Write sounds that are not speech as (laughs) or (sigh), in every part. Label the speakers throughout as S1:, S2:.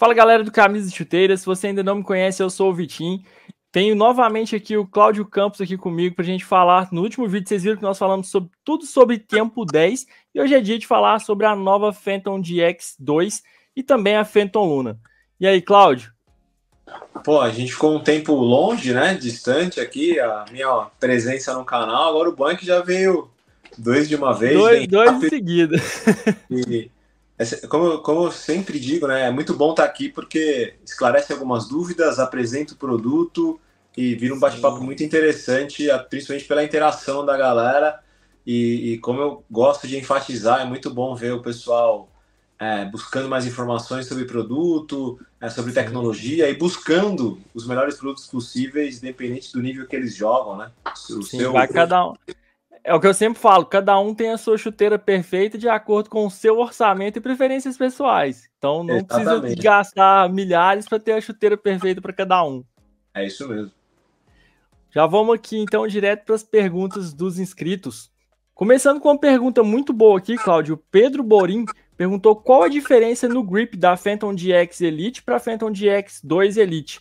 S1: Fala galera do Camisa de Chuteira, se você ainda não me conhece, eu sou o Vitim. Tenho novamente aqui o Cláudio Campos aqui comigo para a gente falar. No último vídeo vocês viram que nós falamos sobre tudo sobre tempo 10 e hoje é dia de falar sobre a nova Phantom DX2 e também a Phantom Luna. E aí, Cláudio?
S2: Pô, a gente ficou um tempo longe, né? Distante aqui, a minha ó, presença no canal. Agora o Bank já veio dois de uma vez. Dois, né? dois em seguida. E é como, como eu sempre digo, né, é muito bom estar tá aqui porque esclarece algumas dúvidas, apresenta o produto e vira um bate-papo muito interessante, principalmente pela interação da galera. E, e, como eu gosto de enfatizar, é muito bom ver o pessoal é, buscando mais informações sobre produto, é, sobre tecnologia Sim. e buscando os melhores produtos possíveis, independente
S1: do nível que eles jogam, né? O Sim, seu... vai cada um. É o que eu sempre falo, cada um tem a sua chuteira perfeita de acordo com o seu orçamento e preferências pessoais. Então não Exatamente. precisa gastar milhares para ter a chuteira perfeita para cada um. É isso mesmo. Já vamos aqui então direto para as perguntas dos inscritos. Começando com uma pergunta muito boa aqui, Cláudio. Pedro Borim perguntou qual a diferença no grip da Phantom DX Elite para a Phantom DX 2 Elite.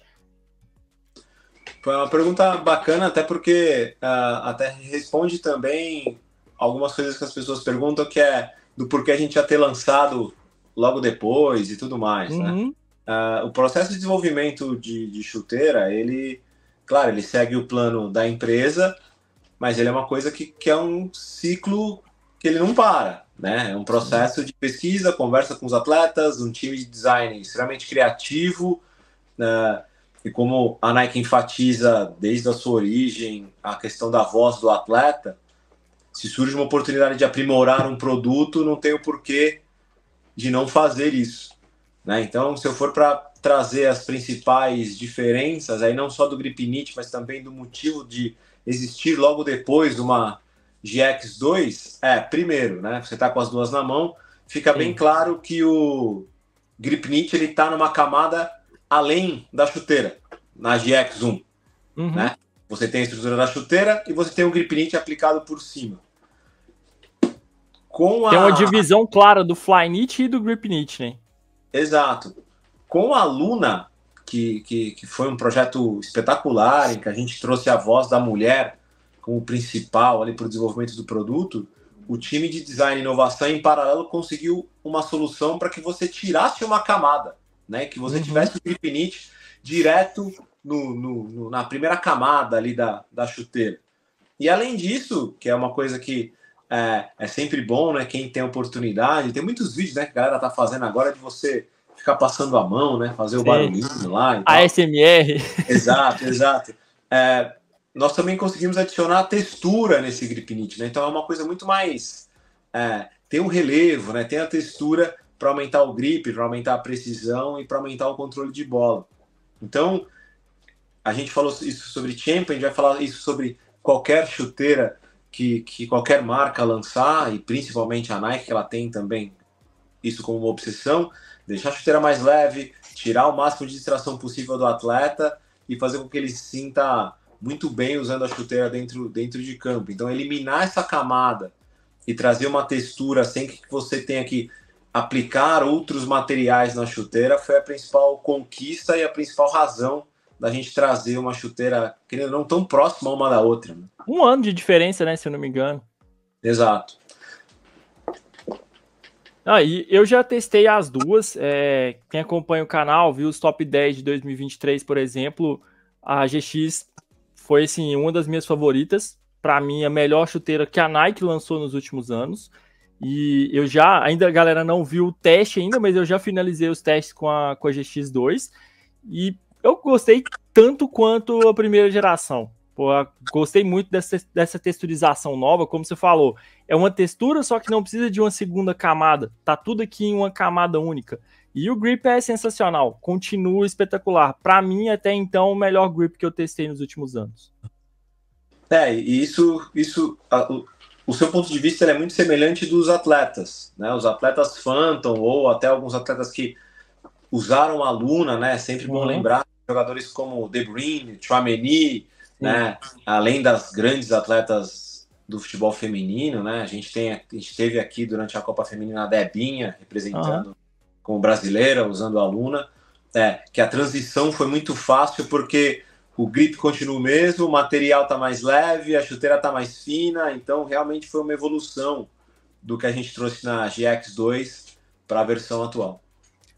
S1: Foi uma pergunta
S2: bacana, até porque uh, até responde também algumas coisas que as pessoas perguntam, que é do porquê a gente já ter lançado logo depois e tudo mais, né? uhum. né? Uh, o processo de desenvolvimento de, de, chuteira, ele, claro, ele segue o plano da empresa, mas ele é uma coisa que, que é um ciclo que ele não para, né? É um processo de pesquisa, conversa com os atletas, um time de design extremamente criativo, uh, e como a Nike enfatiza desde a sua origem a questão da voz do atleta, se surge uma oportunidade de aprimorar um produto, não tem o porquê de não fazer isso. Né? Então, se eu for para trazer as principais diferenças, aí não só do Gripinite, mas também do motivo de existir logo depois uma GX2, é, primeiro, né? Você está com as duas na mão, fica Sim. bem claro que o Gripnit ele está numa camada além da chuteira, na GX 1. Uhum. Né? Você tem a estrutura da chuteira e você tem o grip knit aplicado por cima.
S1: Com a... Tem uma divisão clara do fly knit e do grip knit, né?
S2: Exato. Com a Luna,
S1: que, que, que foi um projeto espetacular, em que a gente
S2: trouxe a voz da mulher como principal ali para o desenvolvimento do produto, o time de design e inovação em paralelo conseguiu uma solução para que você tirasse uma camada né? Que você uhum. tivesse o grip direto no, no, no, na primeira camada ali da, da chuteira. E além disso, que é uma coisa que é, é, sempre bom, né? Quem tem oportunidade, tem muitos vídeos, né? Que a galera tá fazendo agora de você ficar passando a mão, né? Fazer o barulhinho lá. a SMR. Exato, exato. É, nós também conseguimos adicionar textura nesse grip knit, né? Então é uma coisa muito mais. É, tem um relevo, né? Tem a textura para aumentar o grip, para aumentar a precisão e para aumentar o controle de bola. Então, a gente falou isso sobre Champion, a gente vai falar isso sobre qualquer chuteira que, que qualquer marca lançar, e principalmente a Nike, que ela tem também isso como uma obsessão, deixar a chuteira mais leve, tirar o máximo de distração possível do atleta e fazer com que ele se sinta muito bem usando a chuteira dentro, dentro de campo. Então, eliminar essa camada e trazer uma textura sem que você tenha que aplicar outros materiais na chuteira foi a principal conquista e a principal razão da gente trazer uma chuteira, querendo não, tão próxima uma da outra. Né?
S1: Um ano de diferença, né? Se eu não me engano. Exato. Ah, e eu já testei as duas. É, quem acompanha o canal viu os top 10 de 2023, por exemplo. A GX foi assim, uma das minhas favoritas. Para mim, a melhor chuteira que a Nike lançou nos últimos anos. E eu já, ainda a galera não viu o teste ainda, mas eu já finalizei os testes com a, com a GX2. E eu gostei tanto quanto a primeira geração. Pô, gostei muito dessa, dessa texturização nova, como você falou. É uma textura, só que não precisa de uma segunda camada. Tá tudo aqui em uma camada única. E o grip é sensacional, continua espetacular. Para mim, até então, o melhor grip que eu testei nos últimos anos.
S2: É, e isso, isso, o seu ponto de vista é muito semelhante dos atletas, né? Os atletas Phantom ou até alguns atletas que usaram a Luna, né? É sempre bom uhum. lembrar jogadores como De Bruyne, Chouameni, né? Além das grandes atletas do futebol feminino, né? A gente tem, a gente teve aqui durante a Copa Feminina a Debinha representando uhum. como brasileira, usando a Luna, é, que a transição foi muito fácil porque o grip continua o mesmo, o material tá mais leve, a chuteira tá mais fina, então realmente foi uma evolução
S1: do que a gente trouxe na GX2 para a versão atual.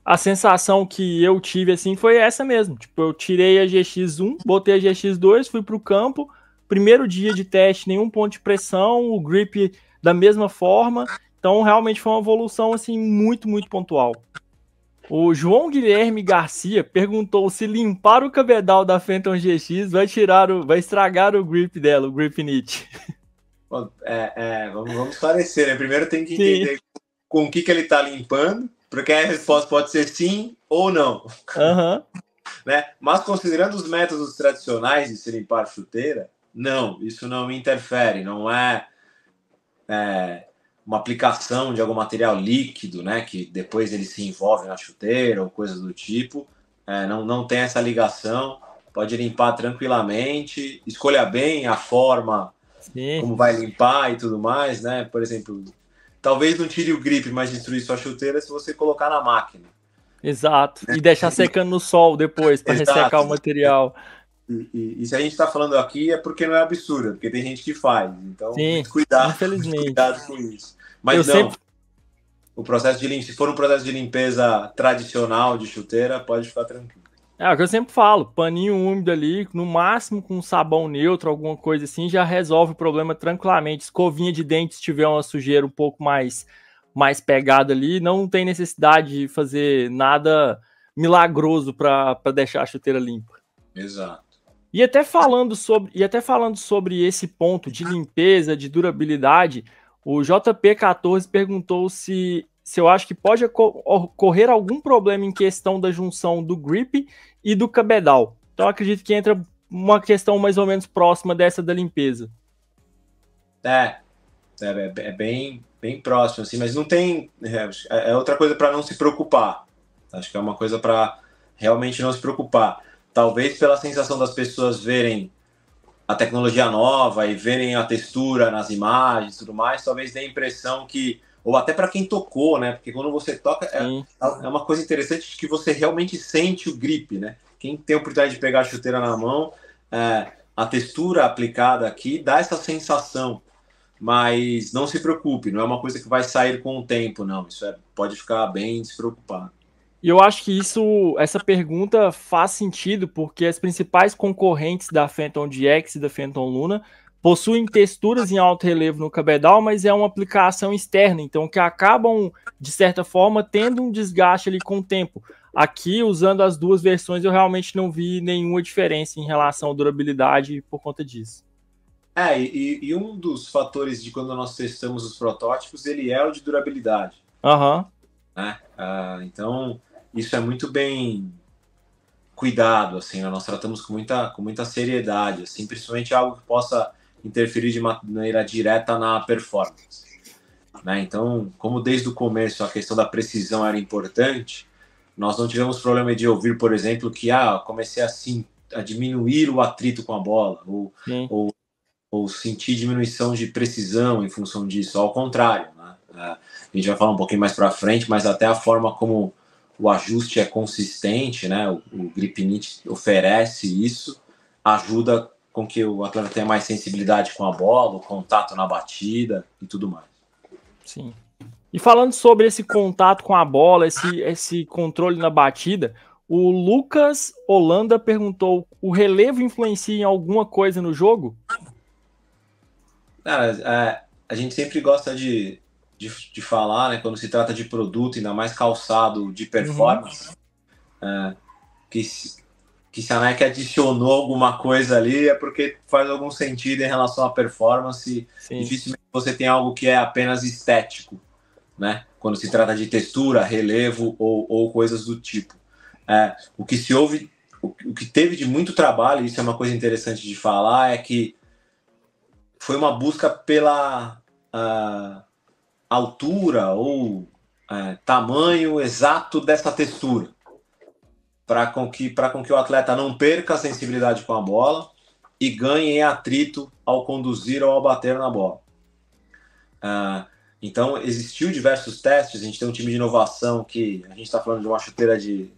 S1: A sensação que eu tive assim foi essa mesmo. Tipo, eu tirei a GX1, botei a GX2, fui para o campo, primeiro dia de teste, nenhum ponto de pressão, o grip da mesma forma. Então realmente foi uma evolução assim muito, muito pontual. O João Guilherme Garcia perguntou se limpar o cabedal da Phantom GX vai tirar o, vai estragar o grip dela, o grip nit. É, é, vamos, vamos esclarecer, né?
S2: Primeiro tem que entender sim. com o que, que ele está limpando, porque a resposta pode ser sim ou não. Uhum. (laughs) Né? Mas considerando os métodos tradicionais de se limpar chuteira, não, isso não interfere, não é, é uma aplicação de algum material líquido, né, que depois ele se envolve na chuteira ou coisas do tipo, é, não, não tem essa ligação, pode limpar tranquilamente, escolha bem a forma Sim. como vai limpar e tudo mais, né? Por exemplo, talvez não tire o grip, mas destruir sua chuteira se você colocar na máquina.
S1: Exato, e né? deixar secando no sol depois para ressecar o material. E,
S2: e, se a gente está falando aqui é porque não é absurdo, é porque tem gente que faz. Então, Sim,
S1: muito cuidado, infelizmente. Muito cuidado com isso.
S2: Mas eu não, sempre... o processo de limpeza, se for um processo de limpeza tradicional de chuteira, pode ficar tranquilo.
S1: É, é o que eu sempre falo, paninho úmido ali, no máximo com sabão neutro, alguma coisa assim, já resolve o problema tranquilamente. Escovinha de dente, se tiver uma sujeira um pouco mais, mais pegada ali, não tem necessidade de fazer nada milagroso para deixar a chuteira limpa. Exato. E até falando sobre, e até falando sobre esse ponto de limpeza, de durabilidade, o JP14 perguntou se, se eu acho que pode ocorrer algum problema em questão da junção do grip e do cabedal. Então acredito que entra uma questão mais ou menos próxima dessa da limpeza. É, é, é, é bem,
S2: bem próximo, assim, mas não tem. É, é outra coisa para não se preocupar. Acho que é uma coisa para realmente não se preocupar talvez pela sensação das pessoas verem a tecnologia nova e verem a textura nas imagens e tudo mais, talvez dê a impressão que ou até para quem tocou, né? Porque quando você toca é, é, uma coisa interessante que você realmente sente o grip, né? Quem tem a oportunidade de pegar a chuteira na mão, é, a textura aplicada aqui dá essa sensação, mas não se preocupe, não é uma coisa que vai sair com o tempo, não. Isso é, pode ficar bem despreocupado.
S1: E eu acho que isso, essa pergunta faz sentido, porque as principais concorrentes da Phantom DX e da Phantom Luna possuem texturas em alto relevo no cabedal, mas é uma aplicação externa, então que acabam, de certa forma, tendo um desgaste ali com o tempo. Aqui, usando as duas versões, eu realmente não vi nenhuma diferença em relação à durabilidade por conta disso.
S2: É, e, e um dos fatores de quando nós testamos os protótipos, ele é o de durabilidade. Aham. Uhum. Né? Ah, então, isso é muito bem cuidado, assim, nós tratamos com muita, com muita seriedade, assim, principalmente algo que possa interferir de maneira direta na performance. Né? Então, como desde o começo a questão da precisão era importante, nós não tivemos problema de ouvir, por exemplo, que ah, comecei a, sim, a diminuir o atrito com a bola, ou, ou, ou, sentir diminuição de precisão em função disso, ao contrário. Né? É, a gente vai falar um pouquinho mais para frente, mas até a forma como o ajuste é consistente, né? O, o Gripinit oferece isso, ajuda com que
S1: o atleta tenha mais sensibilidade com a bola, o contato na batida e tudo mais. Sim. E falando sobre esse contato com a bola, esse, esse controle na batida, o Lucas Holanda perguntou: o relevo influencia em alguma coisa no jogo?
S2: Cara, é, a gente sempre gosta de de, de falar, né, quando se trata de produto, ainda mais calçado de performance, uhum. é, que, se, que se a Nike adicionou alguma coisa ali é porque faz algum sentido em relação à performance. Sim. Dificilmente você tem algo que é apenas estético, né? Quando se trata de textura, relevo ou, ou coisas do tipo. É, o que se houve, o, o que teve de muito trabalho, isso é uma coisa interessante de falar, é que foi uma busca pela. Uh, altura ou é, tamanho exato dessa textura, para com, que, com que o atleta não perca a sensibilidade com a bola e ganhe atrito ao conduzir ou ao bater na bola. É, então, existiu diversos testes, a gente tem um time de inovação que a gente está falando de uma chuteira de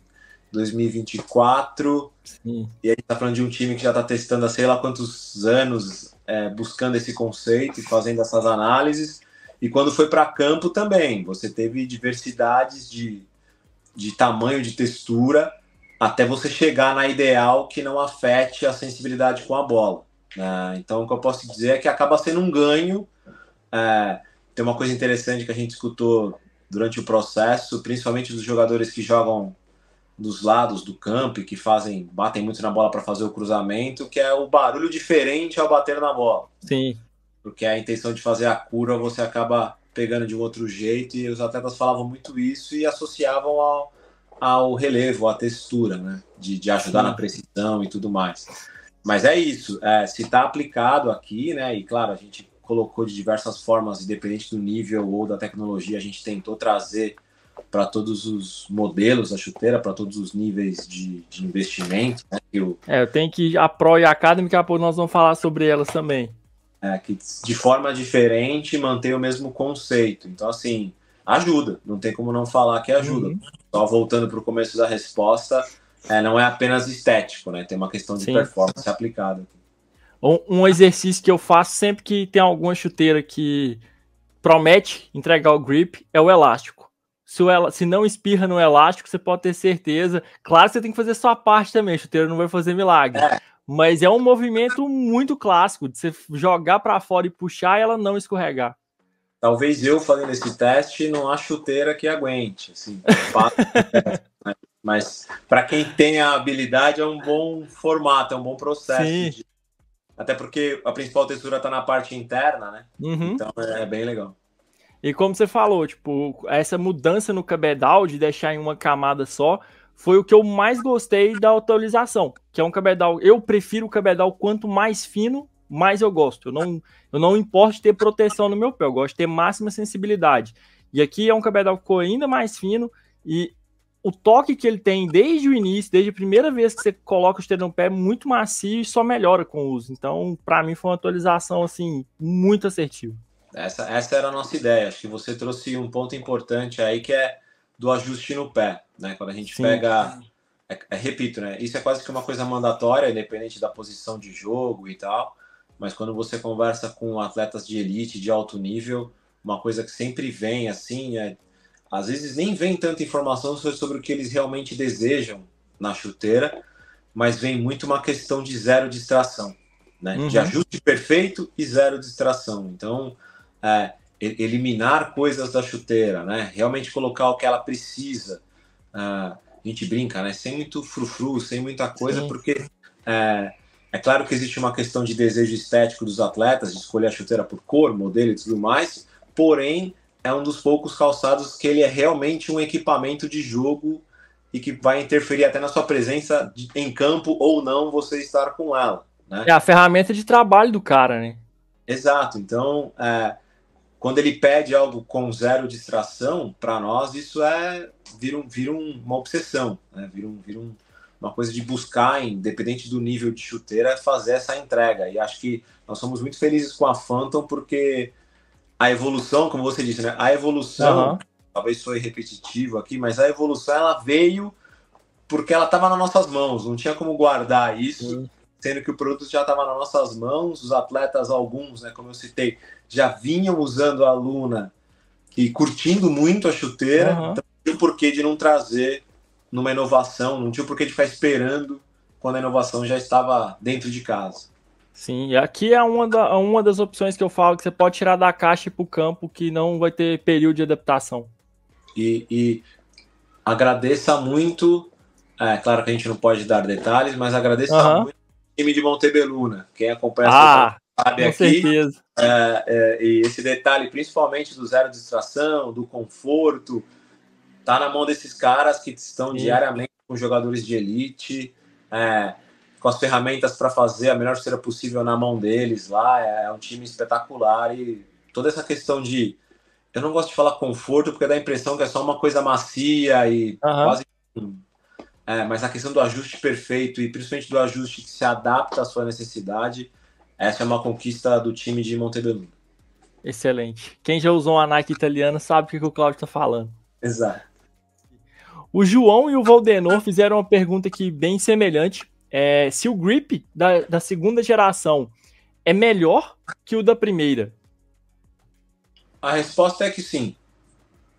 S2: 2024. Sim. E gente está falando de um time que já está testando há sei lá quantos anos, é, buscando esse conceito e fazendo essas análises. E quando foi para campo também, você teve diversidades de, de tamanho, de textura, até você chegar na ideal que não afete a sensibilidade com a bola. Né? Então, o que eu posso dizer é que acaba sendo um ganho. É, tem uma coisa interessante que a gente escutou durante o processo, principalmente dos jogadores que jogam dos lados do campo e que fazem batem muito na bola para fazer o cruzamento, que é o barulho diferente ao bater na bola. Sim porque a intenção de fazer a cura você acaba pegando de um outro jeito e os atletas falavam muito isso e associavam ao, ao relevo, à textura, né? De, de ajudar Sim. na precisão e tudo mais. Mas é isso, é, se está aplicado aqui, né? E claro, a gente colocou de diversas formas, independente do nível ou da tecnologia, a gente tentou trazer para todos os modelos da chuteira, para todos os níveis de, de investimento. Né? É, eu...
S1: É, tem que a Pro e a Academy, daqui a pouco nós vamos falar sobre elas também
S2: é, que de forma diferente mantém o mesmo conceito. Então, assim, ajuda, não tem como não falar que ajuda. Uhum. Só voltando para o começo da resposta, é, não é apenas estético, né? Tem uma questão de Sim. performance
S1: aplicada. Um exercício que eu faço sempre que tem alguma chuteira que promete entregar o grip é o elástico. Se, se não espirra no elástico, você pode ter certeza. Claro que você tem que fazer sua parte também, chuteiro não vai fazer milagre. É. Mas é um movimento muito clássico de você jogar para fora e puxar e ela não escorregar.
S2: Talvez eu fazendo esse teste não há chuteira que aguente. Assim, (laughs) né? mas para quem tem a habilidade é um bom formato, é um bom processo. De... Até porque a principal textura está na parte interna, né? Uhum. Então
S1: é, é bem legal. E como você falou, tipo, essa mudança no cabedal de deixar em uma camada só foi o que eu mais gostei da atualização, que é um cabedal. Eu prefiro o cabedal quanto mais fino, mais eu gosto. Eu não, eu não importo ter proteção no meu pé, eu gosto de ter máxima sensibilidade. E aqui é um cabedal que ficou ainda mais fino e o toque que ele tem desde o início, desde a primeira vez que você coloca o esteira no pé, é muito macio e só melhora com o uso. Então, para mim, foi uma atualização assim muito assertiva.
S2: Essa, essa era a nossa ideia. Acho que você trouxe um ponto importante aí que é do ajuste no pé, né? Quando a gente Sim. pega. É, é, repito, né? Isso é quase que uma coisa mandatória, independente da posição de jogo e tal. Mas quando você conversa com atletas de elite, de alto nível, uma coisa que sempre vem assim, é, às vezes nem vem tanta informação sobre o que eles realmente desejam na chuteira, mas vem muito uma questão de zero distração, né? Uhum. De ajuste perfeito e zero distração. Então, é, eliminar coisas da chuteira, né? Realmente colocar o que ela precisa. Ah, a gente brinca, né? Sem muito frufru, sem muita coisa, Sim. porque é, é, claro que existe uma questão de desejo estético dos atletas, de escolher a chuteira por cor, modelo e tudo mais, porém é um dos poucos calçados que ele é realmente um equipamento de jogo e que vai interferir até na sua presença de, em campo ou não você estar com ela.
S1: Né? É a ferramenta de trabalho do cara, né?
S2: Exato. Então, é, quando ele pede algo com zero distração, para nós isso é vira, um, uma obsessão, né? vira, um, vira um, uma coisa de buscar, independente do nível de chuteira, fazer essa entrega. E acho que nós somos muito felizes com a Phantom porque a evolução, como você disse, né? a evolução, uhum. talvez foi repetitivo aqui, mas a evolução ela veio porque ela estava nas nossas mãos, não tinha como guardar isso. Uhum sendo que o produto já estava nas nossas mãos, os atletas, alguns, né, como eu citei, já vinham usando a Luna e curtindo muito a chuteira, uhum. então não tinha o porquê de não trazer numa inovação, não tinha o porquê de ficar esperando quando a inovação já estava dentro de casa.
S1: Sim, e aqui é uma, da, é uma das opções que eu falo que você pode tirar da caixa para o campo que não vai ter período de adaptação.
S2: E, e agradeça muito, é claro que a gente não pode dar detalhes, mas agradeça uhum. muito
S1: time de Montebeluna. Né?
S2: Quem acompanha ah, sabe com aqui. Certeza. É, é, e esse detalhe, principalmente do zero distração, do conforto, tá na mão desses caras que estão Sim. diariamente com jogadores de elite, é, com as ferramentas para fazer a melhor cera possível na mão deles lá. É, é, um time espetacular e toda essa questão de. Eu não gosto de falar conforto porque dá a impressão que é só uma coisa macia e uhum. quase é, mas a questão do ajuste perfeito e principalmente do ajuste que se adapta à sua necessidade,
S1: essa é uma conquista do
S2: time de Montebello.
S1: Excelente. Quem já usou uma Nike italiana sabe o que, que o Claudio está falando. Exato. O João e o Valdenor fizeram uma pergunta aqui bem semelhante. É, se o grip da, da segunda geração é melhor que o da primeira? A resposta é que sim.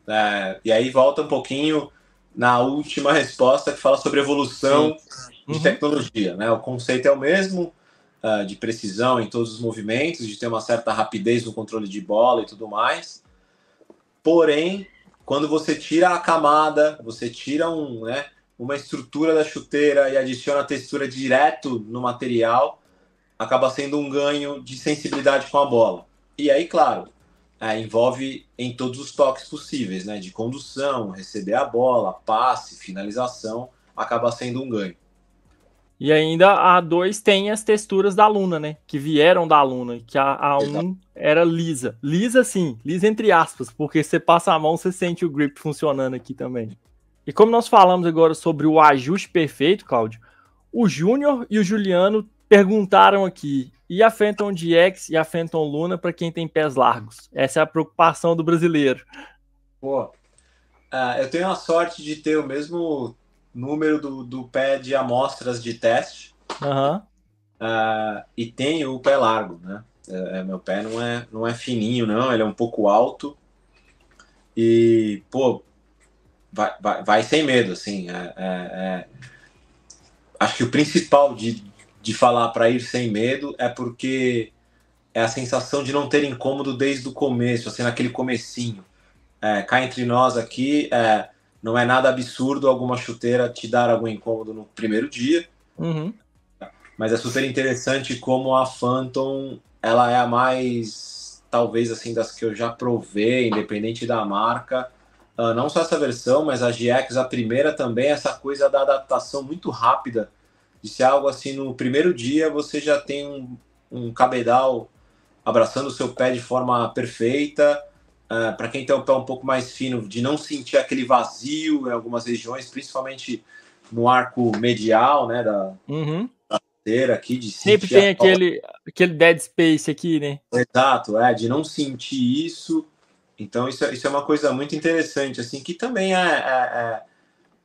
S2: É, e aí volta um pouquinho na última resposta que fala sobre evolução de uhum. tecnologia. Né? O conceito é o mesmo, uh, de precisão em todos os movimentos, de ter uma certa rapidez no controle de bola e tudo mais. Porém, quando você tira a camada, você tira um, né, uma estrutura da chuteira e adiciona a textura direto no material, acaba sendo um ganho de sensibilidade com a bola. E aí, claro, é, envolve em todos os toques possíveis, né? De condução, receber a bola, passe, finalização, acaba sendo um ganho.
S1: E ainda a 2 tem as texturas da Luna, né? Que vieram da Luna, que a 1 um era lisa. Lisa sim, lisa entre aspas, porque você passa a mão, você sente o grip funcionando aqui também. E como nós falamos agora sobre o ajuste perfeito, Cláudio, o Júnior e o Juliano perguntaram aqui e a Phantom DX e a Phantom Luna para quem tem pés largos. Essa é a preocupação do brasileiro.
S2: Pô, ah, eu tenho a sorte de ter o mesmo número do, do pé de amostras de teste. Uhum. e tenho o pé largo, né? É, é, meu pé não é, não é fininho, não. Ele é um pouco alto. E, pô, vai, vai, vai sem medo, assim. É, é, é... Acho que o principal de de falar para ir sem medo é porque é a sensação de não ter incômodo desde o começo, assim, naquele comecinho. É, cá entre nós aqui, é, não é nada absurdo alguma chuteira te dar algum incômodo no primeiro dia, uhum. mas é super interessante como a Phantom, ela é a mais, talvez assim, das que eu já provei, independente da marca, uh, não só essa versão, mas a GX, a primeira também, essa coisa da adaptação muito rápida e se é algo assim no primeiro dia você já tem um, um cabedal abraçando o seu pé de forma perfeita, uh, é, para quem tem o pé um pouco mais fino, de não sentir aquele vazio em algumas regiões, principalmente no arco medial, né, da,
S1: uhum. da
S2: aqui de sempre tem aquele
S1: aquele dead space aqui,
S2: né? Exato, é de não sentir isso. Então isso, é, isso é uma coisa muito interessante, assim, que também é, é, é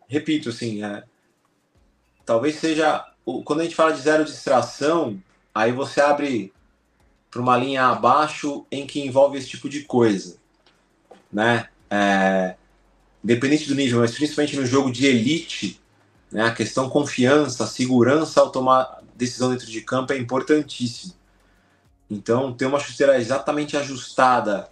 S2: repito, assim, é, talvez seja quando a gente fala de zero distração, aí você abre para uma linha abaixo em que envolve esse tipo de coisa, né? É, independente do nível, mas principalmente no jogo de elite, né? A questão confiança, segurança ao tomar decisão dentro de campo é importantíssimo. Então, ter uma chuteira exatamente ajustada,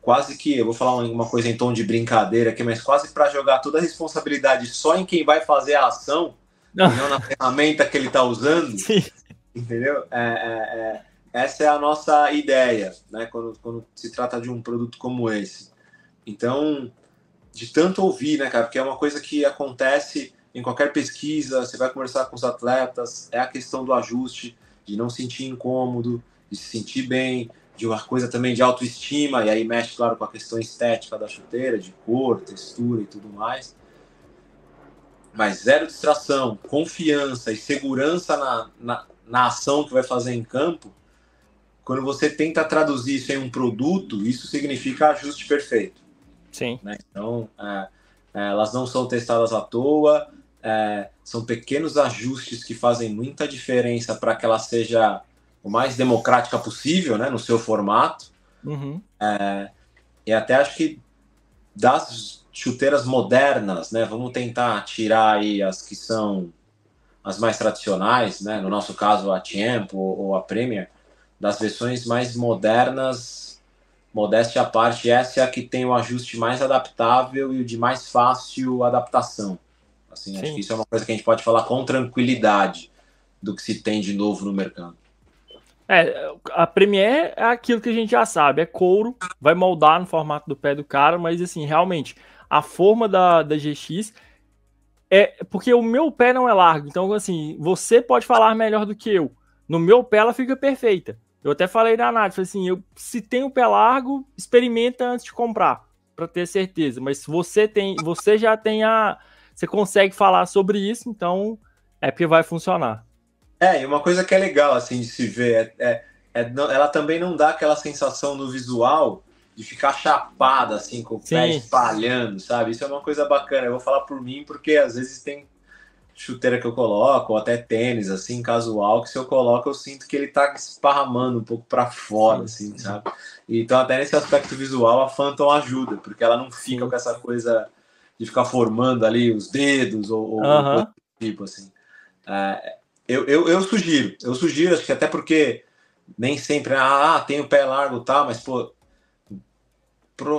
S2: quase que, eu vou falar uma coisa em tom de brincadeira aqui, mas quase para jogar toda a responsabilidade só em quem vai fazer a ação, não. não na ferramenta que ele está usando. (laughs) Sim. Entendeu? É, é, é, essa é a nossa ideia, né? Quando, quando se trata de um produto como esse. Então, de tanto ouvir, né, cara? Porque é uma coisa que acontece em qualquer pesquisa, você vai conversar com os atletas, é a questão do ajuste, de não sentir incômodo, de se sentir bem, de uma coisa também de autoestima, e aí mexe, claro, com a questão estética da chuteira, de cor, textura e tudo mais mas zero distração, confiança e segurança na, na, na ação que vai fazer em campo, quando você tenta traduzir isso em um produto, isso significa ajuste perfeito. Sim. Né? Então, é, é elas não são testadas à toa, é, são pequenos ajustes que fazem muita diferença para que ela seja o mais democrática possível, né, no seu formato. Uhum. É, e até acho que das chuteiras modernas, né? Vamos tentar tirar aí as que são as mais tradicionais, né? No nosso caso a Tiempo ou a Premier, das versões mais modernas. Modéstia à parte, essa é a que tem o ajuste mais adaptável e o de mais fácil adaptação. Assim, Sim. acho que isso é uma coisa que a gente pode falar com tranquilidade do que se tem de novo no mercado.
S1: É, a Premiere é aquilo que a gente já sabe, é couro, vai moldar no formato do pé do cara, mas assim, realmente, a forma da, da GX. É porque o meu pé não é largo, então assim, você pode falar melhor do que eu. No meu pé ela fica perfeita. Eu até falei na análise, assim, eu, se tem o pé largo, experimenta antes de comprar, para ter certeza. Mas se você tem, você já tem a, você consegue falar sobre isso, então é porque vai funcionar.
S2: É, e uma coisa que é legal assim de se ver é, é, é ela também não dá aquela sensação no visual de ficar chapada, assim, com o Sim. pé espalhando, sabe? Isso é uma coisa bacana. Eu vou falar por mim, porque às vezes tem chuteira que eu coloco, ou até tênis, assim, casual, que se eu coloco, eu sinto que ele tá esparramando um pouco para fora, Sim. assim, sabe? Então, até nesse aspecto visual, a Phantom ajuda, porque ela não fica Sim. com essa coisa de ficar formando ali os dedos ou, ou uh -huh. tipo, assim. É, eu, eu, eu sugiro, eu sugiro, acho que até porque nem sempre, ah, ah tem o pé largo e tá, tal, mas, pô,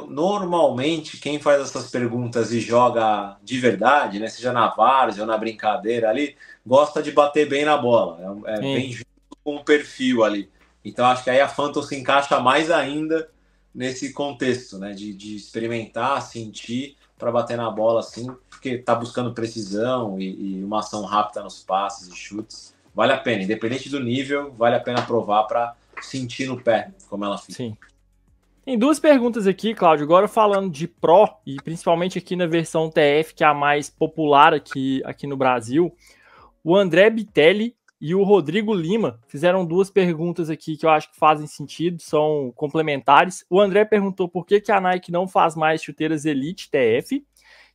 S2: normalmente quem faz essas perguntas e joga de verdade, né, seja na várzea ou na brincadeira ali, gosta de bater bem na bola. É, é bem junto com o perfil ali. Então acho que aí a Phantom se encaixa mais ainda nesse contexto, né, de, de experimentar, sentir para bater na bola assim, porque tá buscando precisão e, e uma ação rápida nos passes e chutes. Vale a pena, independente do nível, vale a pena provar para sentir no pé como ela fica. Sim.
S1: Tem duas perguntas aqui, Cláudio. Agora falando de Pro, e principalmente aqui na versão TF, que é a mais popular aqui, aqui no Brasil, o André Bitelli e o Rodrigo Lima fizeram duas perguntas aqui que eu acho que fazem sentido, são complementares. O André perguntou por que, que a Nike não faz mais chuteiras Elite TF.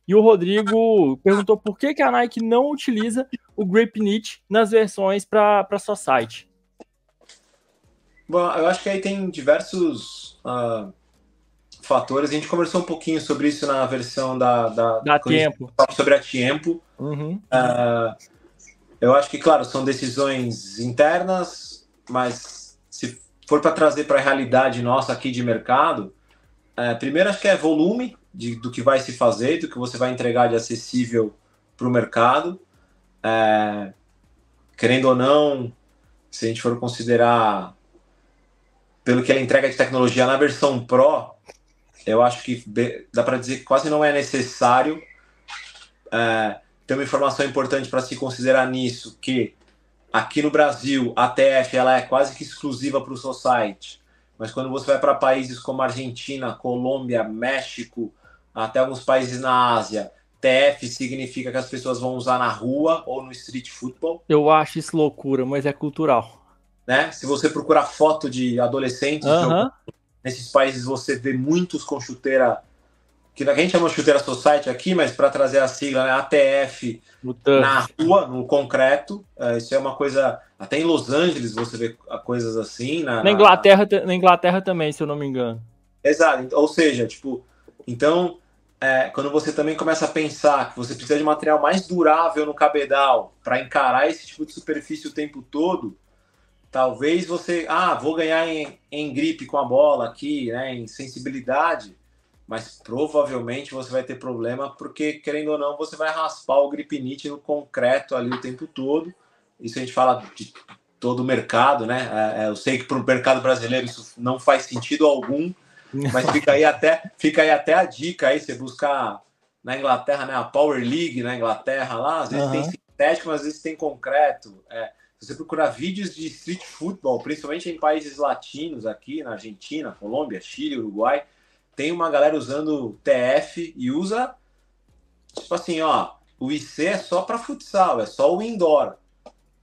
S1: E o Rodrigo perguntou por que, que a Nike não utiliza o Grip Knit nas versões para sua site. Bom, eu acho que aí tem diversos uh, fatores.
S2: A gente conversou um pouquinho sobre isso na versão da. Da, da tempo. Sobre a tempo. Uhum. Uh, eu acho que, claro, são decisões internas, mas se for para trazer para a realidade nossa aqui de mercado, uh, primeiro acho que é volume de, do que vai se fazer, do que você vai entregar de acessível para o mercado. É, querendo ou não, se a gente for considerar pelo que ela é entrega de tecnologia na versão Pro, eu acho que dá para dizer que quase não é necessário é, ter uma informação importante para se considerar nisso, que aqui no Brasil a TF ela é quase que exclusiva para o seu site mas quando você vai para países como Argentina, Colômbia, México, até alguns países na Ásia, TF significa que as pessoas vão usar na rua ou no street football.
S1: Eu acho isso loucura, mas é cultural
S2: né? Se você procurar foto de adolescentes nesses países, você vê muitos com chuteira que a gente chama de chuteira society aqui, mas para trazer a sigla, né, ATF Mutante. na rua, no concreto, uh, isso é uma coisa até em Los Angeles você vê coisas assim. Na, na
S1: Inglaterra, na... na Inglaterra também, se eu não me engano.
S2: Exato. Ou seja, tipo, então é, quando você também começa a pensar que você precisa de material mais durável no cabedal para encarar esse tipo de superfície o tempo todo, Talvez você, ah, vou ganhar em, em gripe com a bola aqui, né, em sensibilidade, mas provavelmente você vai ter problema porque, querendo ou não, você vai raspar o gripinite no concreto ali o tempo todo. Isso a gente fala de todo o mercado, né? É, é, eu sei que para o mercado brasileiro isso não faz sentido algum, mas fica aí até, (laughs) fica aí até a dica aí, você buscar na Inglaterra, né? A Power League na Inglaterra lá, às vezes uhum. tem sintético, mas às vezes tem concreto. É. Se você procurar vídeos de street football, principalmente em países latinos aqui, na Argentina, Colômbia, Chile, Uruguai, tem uma galera usando TF e usa tipo assim, ó, o IC é só para futsal, é só o indoor.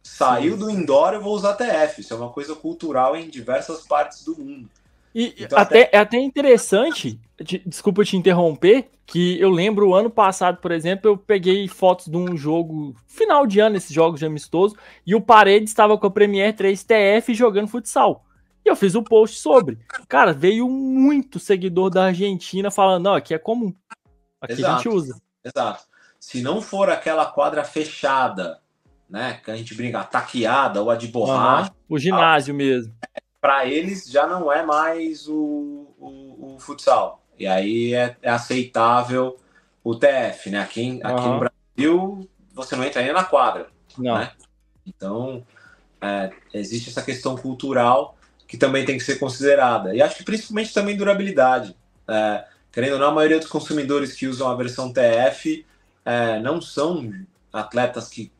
S2: Saiu Sim. do indoor, eu vou usar TF. Isso é uma coisa cultural em diversas partes do mundo.
S1: E então, até, até, É até interessante, desculpa te interromper, que eu lembro o ano passado, por exemplo, eu peguei fotos de um jogo, final de ano, esses jogos de amistoso, e o Parede estava com a premier 3 TF jogando futsal. E eu fiz o um post sobre. Cara, veio muito seguidor da Argentina falando: não, aqui é comum. Aqui exato, a gente usa. Exato.
S2: Se não for aquela quadra fechada, né? Que a gente brinca, taqueada ou a de borracha.
S1: Uhum, o ginásio tal, mesmo
S2: para eles já não é mais o, o, o futsal. E aí é, é, aceitável o TF, né? Aqui, aqui no Brasil você não entra nem na quadra. Não. Né? Então é, existe essa questão cultural que também tem que ser considerada. E acho que principalmente também durabilidade. É, querendo ou não, a maioria dos consumidores que usam a versão TF é, não são atletas que,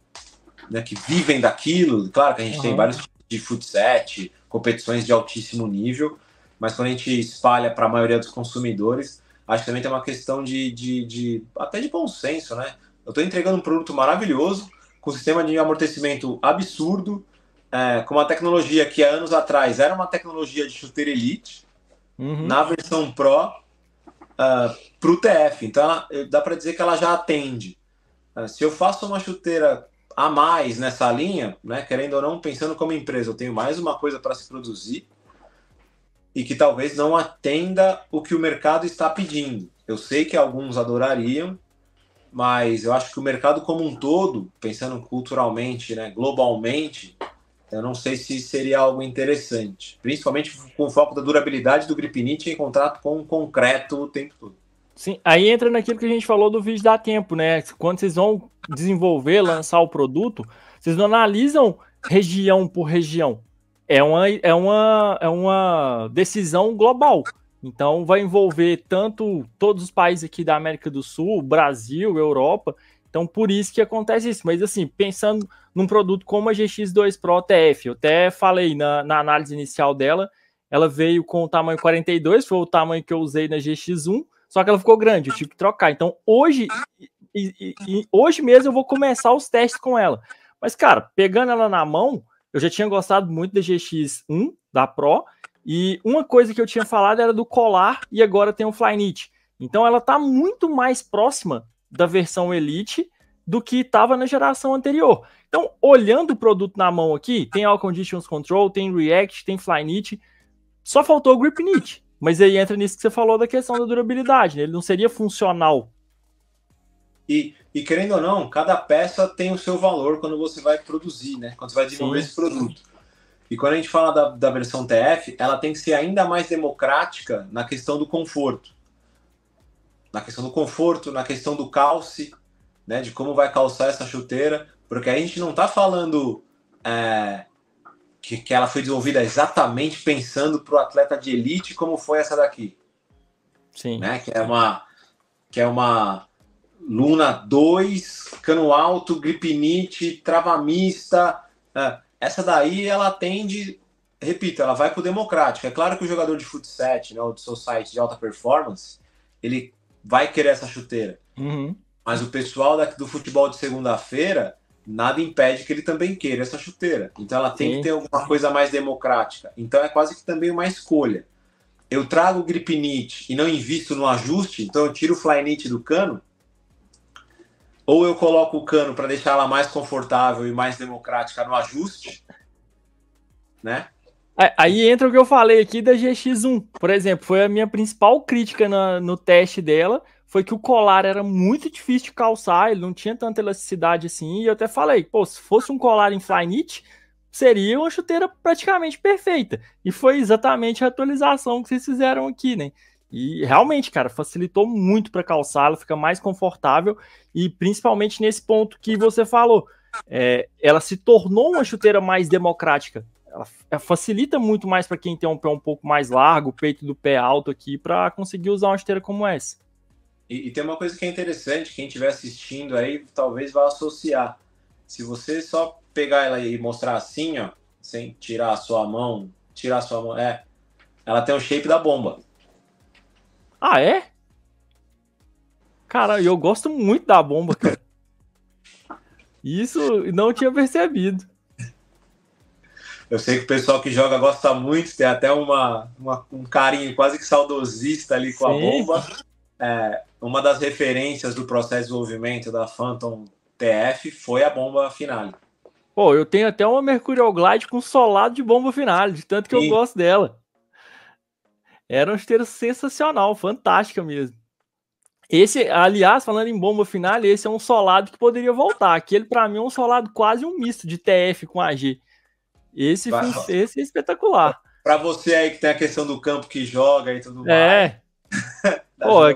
S2: né, que vivem daquilo. Claro que a gente uhum. tem vários de futset, competições de altíssimo nível, mas quando a gente espalha para a maioria dos consumidores, acho que também tem uma questão de, de, de até de bom senso, né? Eu estou entregando um produto maravilhoso, com um sistema de amortecimento absurdo, é, com uma tecnologia que há anos atrás era uma tecnologia de chuteira elite, uhum. na versão Pro, uh, é, para o TF. Então, ela, dá para dizer que ela já atende. Uh, se eu faço uma chuteira a mais nessa linha, né? Querendo ou não, pensando como empresa, eu tenho mais uma coisa para se produzir e que talvez não atenda o que o mercado está pedindo. Eu sei que alguns adorariam, mas eu acho que o mercado como um todo, pensando culturalmente, né, globalmente, eu não sei se seria algo interessante, principalmente com o foco da durabilidade do gripinite em contrato com o concreto o tempo
S1: todo. Sim, aí entra naquilo que a gente falou do vídeo da tempo, né? Quando vocês vão desenvolver, lançar o produto, vocês não analisam região por região. É uma, é uma, é uma decisão global. Então vai envolver tanto todos os países aqui da América do Sul, Brasil, Europa. Então por isso que acontece isso. Mas assim, pensando num produto como a GX2 Pro TF, eu até falei na, na análise inicial dela, ela veio com o tamanho 42, foi o tamanho que eu usei na GX1 só que ela ficou grande, eu tive que trocar. Então hoje, e, e, e hoje mesmo eu vou começar os testes com ela. Mas, cara, pegando ela na mão, eu já tinha gostado muito da GX1, da Pro, e uma coisa que eu tinha falado era do colar, e agora tem o Flyknit. Então ela tá muito mais próxima da versão Elite do que estava na geração anterior. Então, olhando o produto na mão aqui, tem All Conditions Control, tem React, tem Flyknit, só faltou o Grip Knit. Mas aí entra nisso que você falou da questão da durabilidade, né? ele não seria funcional. E, e, querendo ou não, cada peça
S2: tem o seu valor quando você vai produzir, né? Quando você vai desenvolver esse produto. E quando a gente fala da, da versão TF, ela tem que ser ainda mais democrática na questão do conforto. Na questão do conforto, na questão do calce, né? De como vai calçar essa chuteira. Porque a gente não está falando é, que ela foi desenvolvida exatamente pensando para o atleta de elite como foi essa daqui. Sim. Né? Que é uma que é uma Luna 2, cano alto, gripinite, travamista. Né? Essa daí ela tende, repito, ela vai para o democrático. É claro que o jogador de futsal, né, ou de society de alta performance, ele vai querer essa chuteira. Uhum. Mas o pessoal daqui do futebol de segunda-feira, nada impede que ele também queira essa chuteira. Então ela tem Sim. que ter alguma coisa mais democrática. Então é quase que também uma escolha. Eu trago o grip knit e não invisto no ajuste, então eu tiro o fly knit do cano, ou eu coloco o cano para deixar ela mais confortável e mais democrática no ajuste,
S1: né? Aí entra o que eu falei aqui da GX1, por exemplo, foi a minha principal crítica na, no teste dela, foi que o colar era muito difícil de calçar, ele não tinha tanta elasticidade assim, e eu até falei, pô, se fosse um colar em Flyknit, seria uma chuteira praticamente perfeita. E foi exatamente a atualização que vocês fizeram aqui, né? E realmente, cara, facilitou muito para calçar, ela fica mais confortável e principalmente nesse ponto que você falou, é, ela se tornou uma chuteira mais democrática. Ela facilita muito mais para quem tem um pé um pouco mais largo, o peito do pé alto aqui, para conseguir usar uma chuteira como essa.
S2: E, e, tem uma coisa que é interessante, quem estiver assistindo aí talvez vá associar. Se você só pegar ela e mostrar assim, ó, sem tirar a sua mão, tirar a sua mão, é, ela tem o shape da bomba.
S1: Ah, é? Cara, eu gosto muito da bomba, cara. Isso não tinha percebido.
S2: Eu sei que o pessoal que joga gosta muito, tem até uma, uma um carinho quase que saudosista ali com Sim. a bomba. É, uma das referências do processo de desenvolvimento da Phantom TF foi a bomba finale.
S1: Pô, eu tenho até uma Mercurial Glide com solado de bomba finale, de tanto que Sim. eu gosto dela. Era um esteira sensacional, fantástica mesmo. Esse, aliás, falando em bomba final, esse é um solado que poderia voltar. Aquele, para mim, é um solado quase um misto de TF com AG. Esse, esse é espetacular.
S2: Para você aí que tem a questão do campo que joga e tudo é.
S1: mais. É. (laughs) Pô,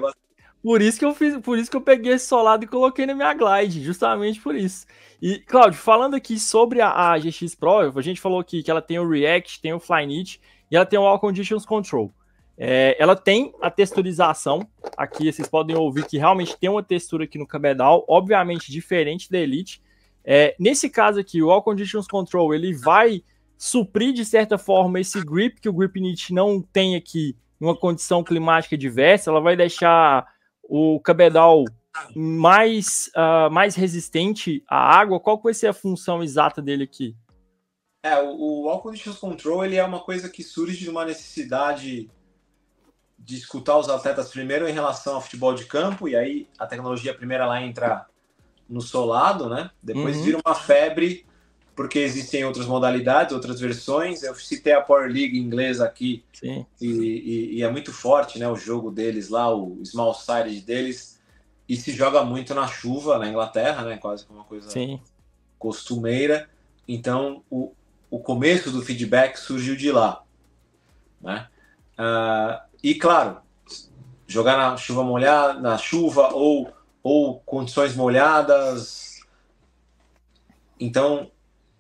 S1: por isso que eu fiz, por isso que eu peguei esse solado e coloquei na minha Glide, justamente por isso. E, Claudio, falando aqui sobre a, a GX Pro, a gente falou aqui que ela tem o React, tem o Flyknit e ela tem o All Conditions Control. É, ela tem a texturização aqui, vocês podem ouvir que realmente tem uma textura aqui no cabedal, obviamente diferente da Elite. É, nesse caso aqui, o All Conditions Control ele vai suprir de certa forma esse grip que o Grip Knit não tem aqui numa condição climática diversa, ela vai deixar o cabedal mais, uh, mais resistente à água? Qual vai ser a função exata dele aqui?
S2: É, o, o All Conditions Control ele é uma coisa que surge de uma necessidade de escutar os atletas primeiro em relação ao futebol de campo, e aí a tecnologia primeira lá entra no solado, né? Depois uhum. vira uma febre porque existem outras modalidades, outras versões. Eu citei a Power League inglesa aqui, e, e, e, é muito forte né, o jogo deles lá, o small side deles, e se joga muito na chuva na Inglaterra, né, quase como é uma coisa Sim. costumeira. Então, o, o começo do feedback surgiu de lá. Né? Uh, e, claro, jogar na chuva molhada, na chuva ou, ou condições molhadas. Então,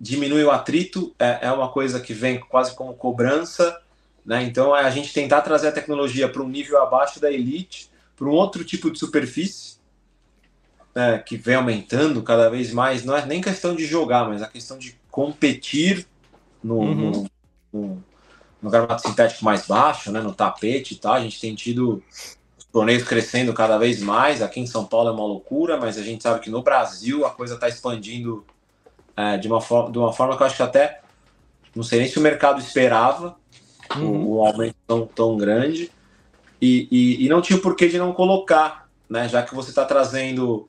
S2: diminui o atrito, é, é uma coisa que vem quase como cobrança, né? Então é a gente tentar trazer a tecnologia para um nível abaixo da elite, para um outro tipo de superfície, né, que vem aumentando cada vez mais. Não é nem questão de jogar, mas a é questão de competir no, uhum. no, no, no gramado sintético mais baixo, né, no tapete e tal. A gente tem tido torneios crescendo cada vez mais. Aqui em São Paulo é uma loucura, mas a gente sabe que no Brasil a coisa está expandindo é, de, uma forma, de uma forma que eu acho que até não sei nem se o mercado esperava uhum. um aumento tão, tão grande e, e, e, não tinha porquê de não colocar, né? Já que você está trazendo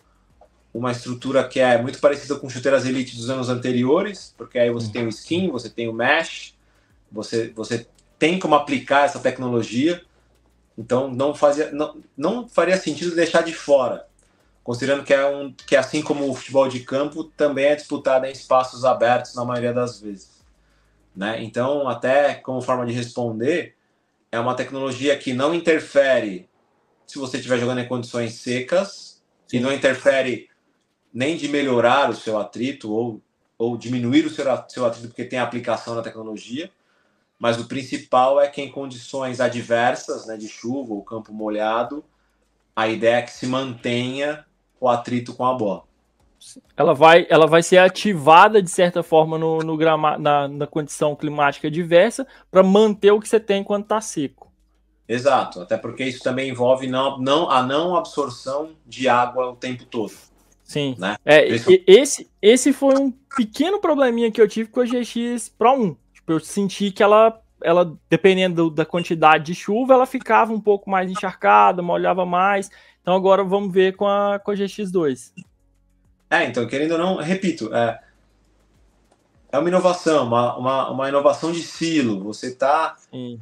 S2: uma estrutura que é muito parecida com chuteiras elite dos anos anteriores, porque aí você uhum. tem o uhum. skin, você tem o mesh, você, você tem como aplicar essa tecnologia, então não fazia não, não faria sentido deixar de fora considerando que é um que assim como o futebol de campo também é disputado em espaços abertos na maioria das vezes, né? Então, até como forma de responder, é uma tecnologia que não interfere se você estiver jogando em condições secas Sim. e não interfere nem de melhorar o seu atrito ou, ou diminuir o seu, seu atrito porque tem aplicação na tecnologia, mas o principal é que em condições adversas, né, de chuva ou campo molhado,
S1: a ideia é que se mantenha
S2: o atrito com a bola.
S1: Ela vai, ela vai ser ativada de certa forma no, no grama, na, na condição climática diversa para manter o que você tem quando está seco. Exato, até porque isso também envolve não, não, a não absorção de água o tempo todo. Sim. Né? É, Esse... esse, esse foi um pequeno probleminha que eu tive com a GX Pro 1. Tipo, eu senti que ela, ela, dependendo da quantidade de chuva, ela ficava um pouco mais encharcada, molhava mais. Então agora vamos ver com a, com a GX2. É, então, querendo ou não, repito, é, é uma inovação, uma, uma, uma inovação de silo.
S2: Você está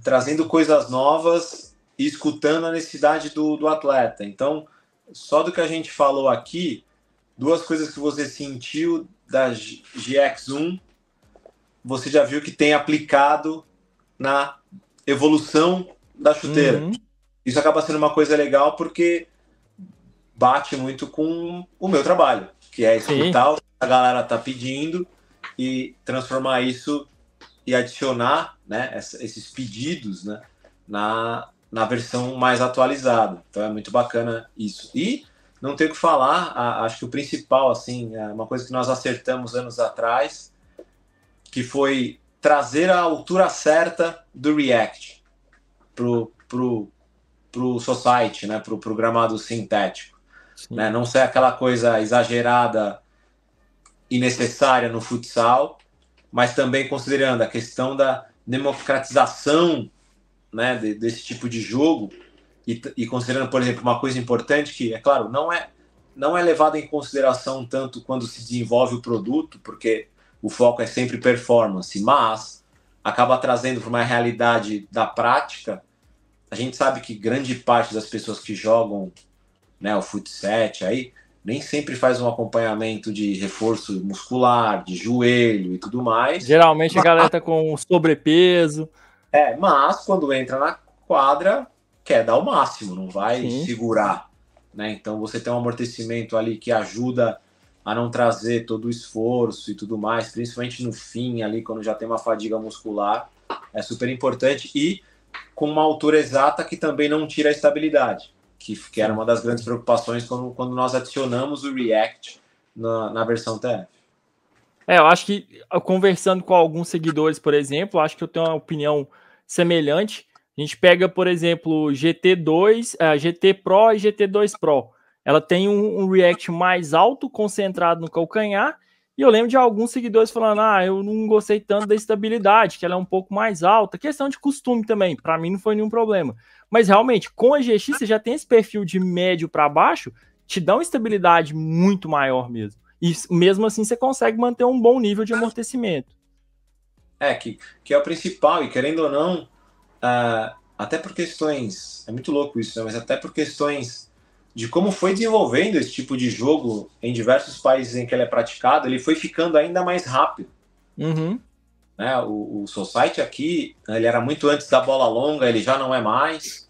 S2: trazendo coisas novas e escutando a necessidade do, do atleta. Então, só do que a gente falou aqui, duas coisas que você sentiu da GX1, você já viu que tem aplicado na evolução da chuteira. Uhum. Isso acaba sendo uma coisa legal porque bate muito com o meu trabalho, que é escutar Sim. o que a galera tá pedindo e transformar isso e adicionar né, esses pedidos né, na, na versão mais atualizada. Então é muito bacana isso. E não tenho o que falar, acho que o principal, assim, é uma coisa que nós acertamos anos atrás, que foi trazer a altura certa do React pro, pro, pro society, né, pro programado sintético né? não ser aquela coisa exagerada e necessária no futsal, mas também considerando a questão da democratização né, desse tipo de jogo e, e, considerando, por exemplo, uma coisa importante que, é claro, não é, não é levada em consideração tanto quando se desenvolve o produto, porque o foco é sempre performance, mas acaba trazendo para uma realidade da prática. A gente sabe que grande parte das pessoas que jogam né, o fut aí, nem sempre faz um acompanhamento de reforço
S1: muscular, de joelho e tudo mais. Geralmente mas... a galera tá com sobrepeso.
S2: É, mas quando entra na quadra, quer dar o máximo, não vai Sim. segurar. Né? Então você tem um amortecimento ali que ajuda a não trazer todo o esforço e tudo mais, principalmente no fim ali, quando já tem uma fadiga muscular, é super importante e com uma altura exata que também não tira a estabilidade que,
S1: que era uma das grandes preocupações quando, quando nós adicionamos o React na, na versão TF. É, eu acho que conversando com alguns seguidores, por exemplo, acho que eu tenho uma opinião semelhante. A gente pega, por exemplo, GT2, uh, é, GT Pro e GT2 Pro. Ela tem um, um React mais alto, concentrado no calcanhar, e eu lembro de alguns seguidores falando: ah, eu não gostei tanto da estabilidade, que ela é um pouco mais alta. Questão de costume também, para mim não foi nenhum problema. Mas realmente, com a GX, você já tem esse perfil de médio para baixo, te dá uma estabilidade muito maior mesmo. E mesmo assim, você consegue manter um bom nível de amortecimento. É, que, que é o principal, e querendo
S2: ou não, uh, até por questões. É muito louco isso, né? mas até por questões de como foi desenvolvendo esse tipo de jogo em diversos países em que ele é praticado, ele foi ficando ainda mais rápido. Uhum. Né? O, o Society aqui, né, ele era muito antes da bola longa, ele já não é mais.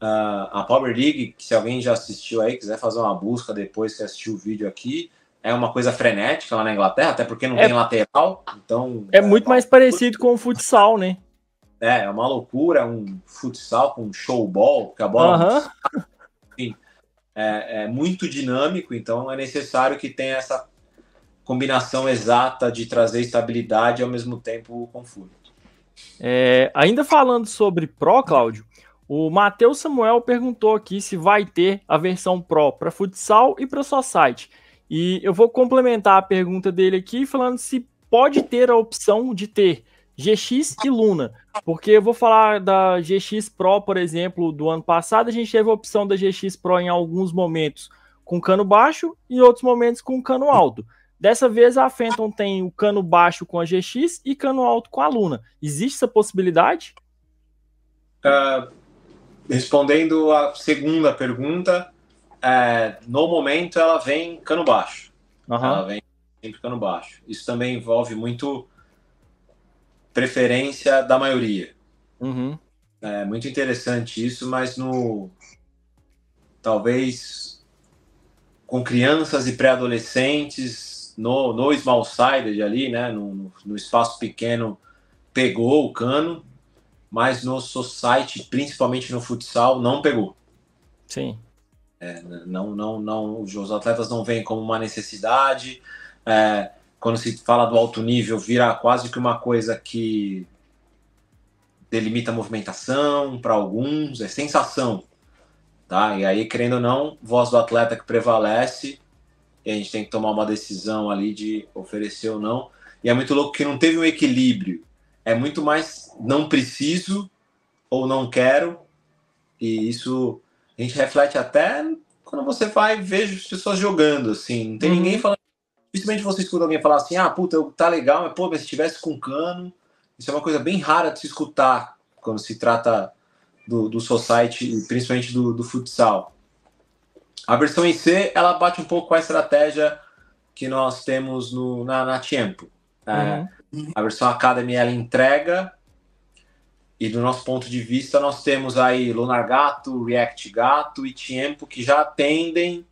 S2: Uh, a Power League, se alguém já assistiu aí, quiser fazer uma busca depois que assistiu o vídeo aqui, é uma coisa frenética lá na Inglaterra, até porque não é, tem lateral, então...
S1: É, é muito mais parecido com o futsal, né?
S2: É, é uma loucura, um futsal com showball, que a bola... Uhum é, é muito dinâmico, então é necessário que tenha essa combinação exata de trazer estabilidade e ao mesmo tempo conforto.
S1: É, ainda falando sobre Pro, Cláudio, o Matheus Samuel perguntou aqui se vai ter a versão Pro para futsal e para sua site. E eu vou complementar a pergunta dele aqui falando se pode ter a opção de ter GX e Luna. Porque eu vou falar da GX Pro, por exemplo, do ano passado, a gente teve a opção da GX Pro em alguns momentos com cano baixo e outros momentos com cano alto. Dessa vez a Fenton tem o cano baixo com a GX e cano alto com a Luna. Existe essa possibilidade?
S2: Uh, respondendo a segunda pergunta, é, no momento ela vem cano baixo. Uhum. Ela vem sempre cano baixo. Isso também envolve muito preferência da maioria. Uhum. É muito interessante isso, mas no talvez com crianças e pré-adolescentes no, no small side ali, né, no, no espaço pequeno pegou o cano, mas no society, principalmente no futsal, não pegou. Sim. É, não, não, não, os atletas não veem como uma necessidade. É, quando se fala do alto nível, vira quase que uma coisa que delimita a movimentação para alguns, é sensação. Tá? E aí, querendo ou não, voz do atleta que prevalece, e a gente tem que tomar uma decisão ali de oferecer ou não. E é muito louco que não teve um equilíbrio. É muito mais não preciso ou não quero. E isso a gente reflete até quando você vai ver as pessoas jogando, assim. Não tem uhum. ninguém falando principalmente você escuta alguém falar assim, ah, puta, tá legal, mas pô, mas se tivesse com cano. Isso é uma coisa bem rara de se escutar quando se trata do, do society, principalmente do, do futsal. A versão em C, ela bate um pouco com a estratégia que nós temos no, na, na Tempo. Né? Uhum. A versão Academy, ela entrega, e do nosso ponto de vista, nós temos aí Lunar Gato, React Gato e Tempo, que já atendem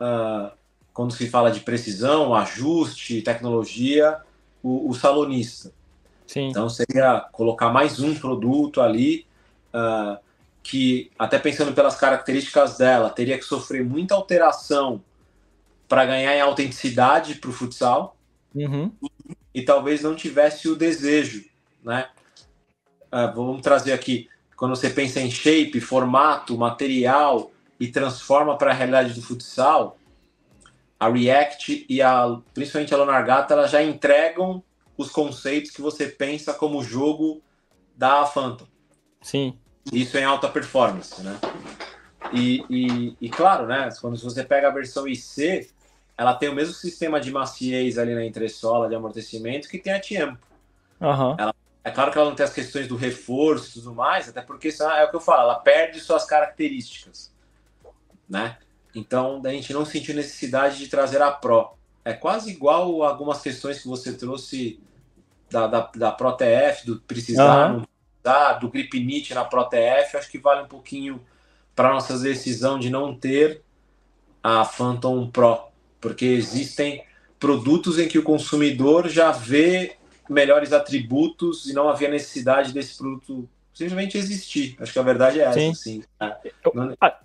S2: uh, quando se fala de precisão, ajuste, tecnologia, o, o salonista. Sim. Então seria colocar mais um produto ali uh, que, até pensando pelas características dela, teria que sofrer muita alteração para ganhar em autenticidade para o futsal uhum. e talvez não tivesse o desejo, né? Uh, vamos trazer aqui quando você pensa em shape, formato, material e transforma para a realidade do futsal, a React e a, principalmente a Lonargata, elas já entregam os conceitos que você pensa como jogo da Phantom. Sim. Isso é em alta performance, né? E, e, e, claro, né? Quando você pega a versão IC, ela tem o mesmo sistema de maciez ali na entressola de amortecimento que tem a Tiempo. Uhum. Ela, é claro que ela não tem as questões do reforço e tudo mais, até porque é o que eu falo, ela perde suas características, né? Então, a gente não sentiu necessidade de trazer a Pro. É quase igual algumas questões que você trouxe da, da, da ProTF, do precisar, uhum. da, do grip NIT na ProTF. Acho que vale um pouquinho para nossa decisão de não ter a Phantom Pro, porque existem produtos em que o consumidor já vê melhores atributos e não havia necessidade desse produto simplesmente existir. Acho que a verdade é essa. Sim. Assim, né? ah,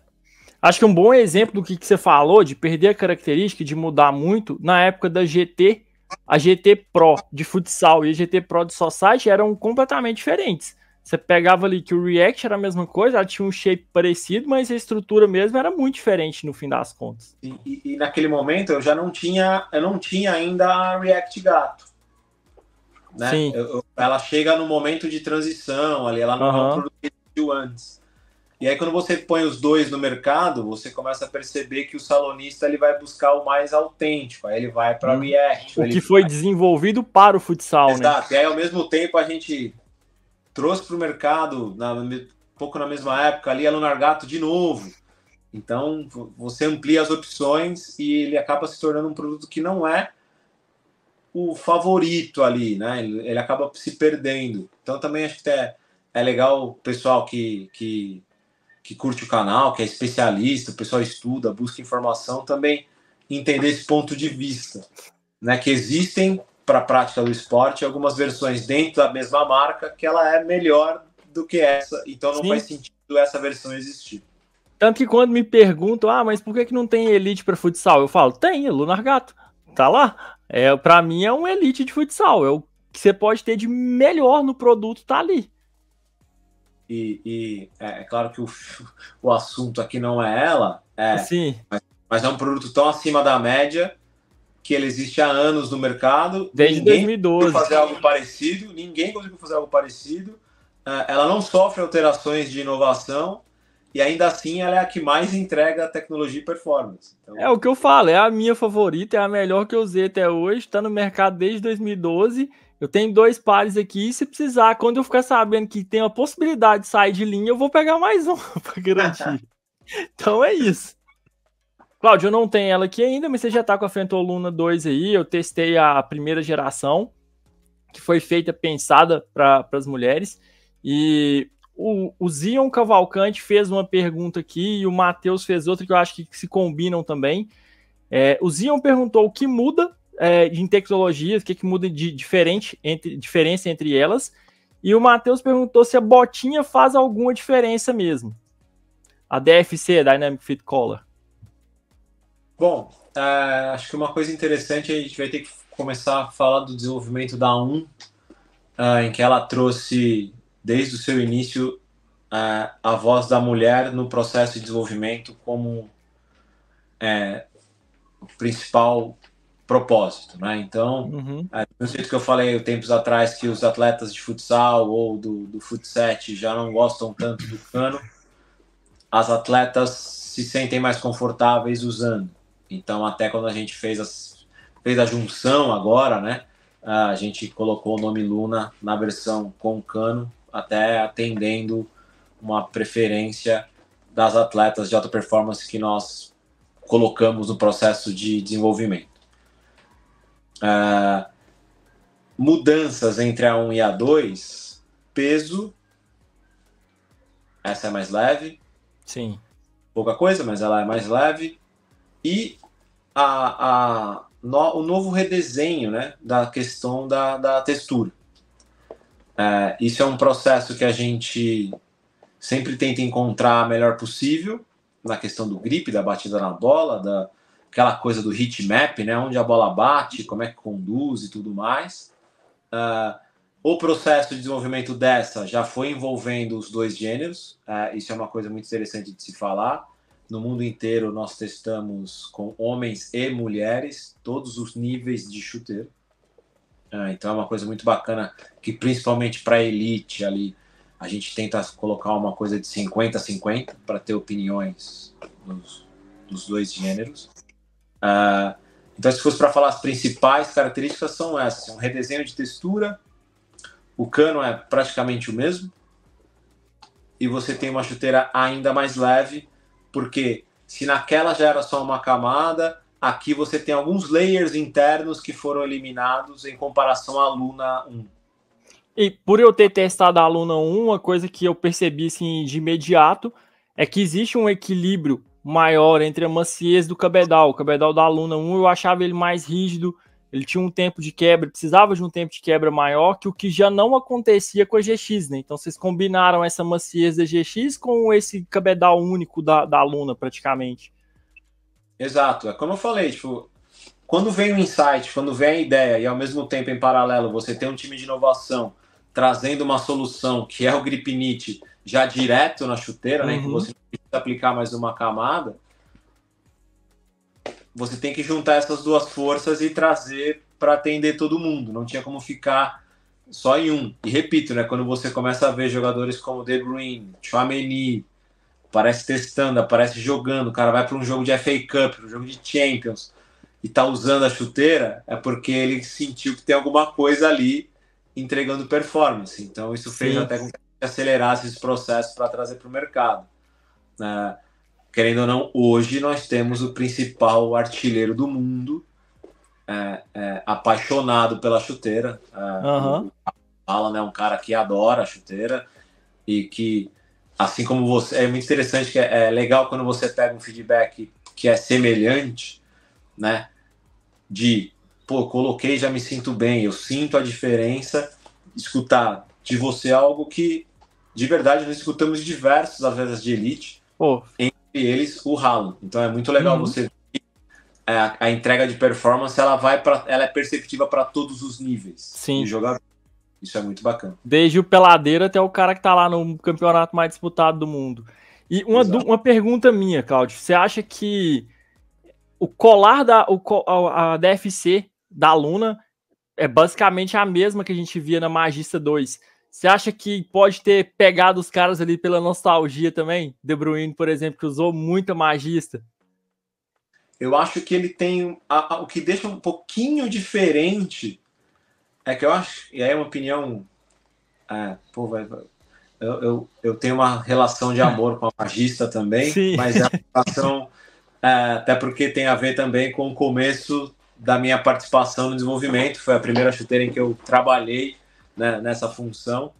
S1: Acho que um bom exemplo do que, que você falou, de perder a característica, de mudar muito, na época da GT, a GT Pro de futsal e a GT Pro de society eram completamente diferentes. Você pegava ali que o React era a mesma coisa, ela tinha um shape parecido, mas a estrutura mesmo era muito diferente no fim das contas.
S2: E, e, e naquele momento eu já não tinha, eu não tinha ainda a React Gato. Né? Sim. Eu, eu, ela chega no momento de transição ali, ela não é uhum. produziu antes. E aí quando você põe os dois no mercado, você começa a perceber que o salonista ele vai buscar o mais autêntico, aí ele vai para hum. o React.
S1: O que foi desenvolvido para o futsal, Exato. né? Exato.
S2: E aí ao mesmo tempo a gente trouxe para o mercado na, um pouco na mesma época ali a Gato de novo. Então você amplia as opções e ele acaba se tornando um produto que não é o favorito ali, né? Ele, ele acaba se perdendo. Então também acho que é, é legal o pessoal que, que que curte o canal, que é especialista, o pessoal estuda, busca informação, também entender esse ponto de vista, né? Que existem para a prática do esporte algumas versões dentro da mesma marca que ela é melhor do que essa, então não Sim. faz sentido essa versão existir.
S1: Tanto que quando me perguntam, ah, mas por que, que não tem elite para futsal? Eu falo, tem, Lunar Gato, tá lá. É, para mim é um elite de futsal, é o que você pode ter de melhor no produto tá ali e, e é, é, claro que o, (laughs) o assunto aqui não é ela, é, Sim.
S2: Mas, mas, é um produto tão acima da média que ele existe há anos no mercado. Desde ninguém 2012. fazer algo parecido, ninguém conseguiu fazer algo parecido. É, ela não sofre alterações de inovação e ainda assim ela é a que mais entrega tecnologia e performance.
S1: Então... É o que eu falo, é a minha favorita, é a melhor que eu usei até hoje, está no mercado desde 2012 eu tenho dois pares aqui, se precisar, quando eu ficar sabendo que tem a possibilidade de sair de linha, eu vou pegar mais um (laughs) para garantir. (laughs) então é isso. Cláudio, eu não tenho ela aqui ainda, mas você já está com a Fentoluna 2 aí. Eu testei a primeira geração, que foi feita, pensada para as mulheres. E o, o Zion Cavalcante fez uma pergunta aqui e o Matheus fez outra que eu acho que se combinam também. É, o Zion perguntou o que muda é, em tecnologias, o que, que muda de diferente entre, diferença entre elas. E o Matheus perguntou se a botinha faz alguma diferença mesmo. A DFC, Dynamic Fit Collar.
S2: Bom, é, acho que uma coisa interessante a gente vai ter que começar a falar do desenvolvimento da 1, é, em que ela trouxe desde o seu início é, a voz da mulher no processo de desenvolvimento como é, principal propósito, né? Então, uhum. não é, sei que eu falei tempos atrás que os atletas de futsal ou do, do futset já não gostam tanto do cano, as atletas se sentem mais confortáveis usando. Então, até quando a gente fez, as, fez a junção agora, né? A gente colocou o nome Luna na versão com cano, até atendendo uma preferência das atletas de alta performance que nós colocamos no processo de desenvolvimento. Ah, mudanças entre a 1 e a 2, peso, essa é mais leve. Sim. Pouca coisa, mas ela é mais leve. E a, a, no, o novo redesenho né, da questão da, da textura. É, isso é um processo que a gente sempre tenta encontrar melhor possível na questão do grip, da batida na bola, da, aquela coisa do heat map, né? Onde a bola bate, como é que conduz e tudo mais. Uh, o processo de desenvolvimento dessa já foi envolvendo os dois gêneros. Uh, isso é uma coisa muito interessante de se falar. No mundo inteiro nós testamos com homens e mulheres todos os níveis de chuteiro. Uh, então é uma coisa muito bacana que principalmente para elite ali a gente tenta colocar uma coisa de 50 a 50 para ter opiniões dos, dos dois gêneros. Uh, então, se fosse para falar as principais características, são essas: um redesenho de textura, o cano é praticamente o mesmo, e você tem uma chuteira ainda mais leve, porque se naquela já era só uma camada, aqui você tem alguns layers internos que foram eliminados em comparação à Luna 1.
S1: E por eu ter testado a Luna 1, uma coisa que eu percebi assim, de imediato é que existe um equilíbrio maior entre a maciez do cabedal. O cabedal da Luna 1 eu achava ele mais rígido, ele tinha um tempo de quebra, precisava de um tempo de quebra maior, que o que já não acontecia com a GX, né? Então vocês combinaram essa maciez da GX com esse cabedal único da, da Luna, praticamente.
S2: Exato, é como eu falei, tipo, quando vem o insight, quando vem a ideia e ao mesmo tempo em paralelo você tem um time de inovação trazendo uma solução que é o gripinite já direto na chuteira, né? Então uhum. né, que você precisa aplicar mais uma camada, você tem que juntar essas duas forças e trazer para atender todo mundo. Não tinha como ficar só em um. E repito, né, quando você começa a ver jogadores como De Bruyne, Chouameni, parece testando, parece jogando, o cara vai para um jogo de FA Cup, um jogo de Champions, e tá usando a chuteira, é porque ele sentiu que tem alguma coisa ali entregando performance. Então, isso fez Sim. até com que acelerasse esse processo para trazer para o mercado. Né? Querendo ou não, hoje nós temos o principal artilheiro do mundo, é, é, apaixonado pela chuteira. É, uhum. Alan é um cara que adora a chuteira e que, assim como você, é muito interessante que é, é legal quando você pega um feedback que é semelhante, né? De pô, coloquei, já me sinto bem, eu sinto a diferença, escutar de você algo que, de verdade, nós escutamos diversos atletas de elite, oh. entre eles o Ralo. Então é muito legal uhum. você ver a, é, a, entrega de performance, ela vai para ela é perceptiva para todos os níveis Sim. de jogador. Isso é muito bacana.
S1: Desde o peladeiro até o cara que está lá no campeonato mais disputado do mundo. E uma, uma pergunta minha, Cláudio. Você acha que o colar da o, a, a DFC da Luna é basicamente a mesma que a gente via na Magista 2. Você acha que pode ter pegado os caras ali pela nostalgia também? De Bruyne, por exemplo, que usou muita Magista.
S2: Eu acho que ele tem. A, a, o que deixa um pouquinho diferente é que eu acho. E aí é uma opinião. É, pô, vai, vai, eu, eu, eu, tenho uma relação de amor com a magista também, Sim. mas é uma relação. É, até porque tem a ver também com o começo da minha participação no desenvolvimento. Foi a primeira chuteira em que eu trabalhei né, nessa função.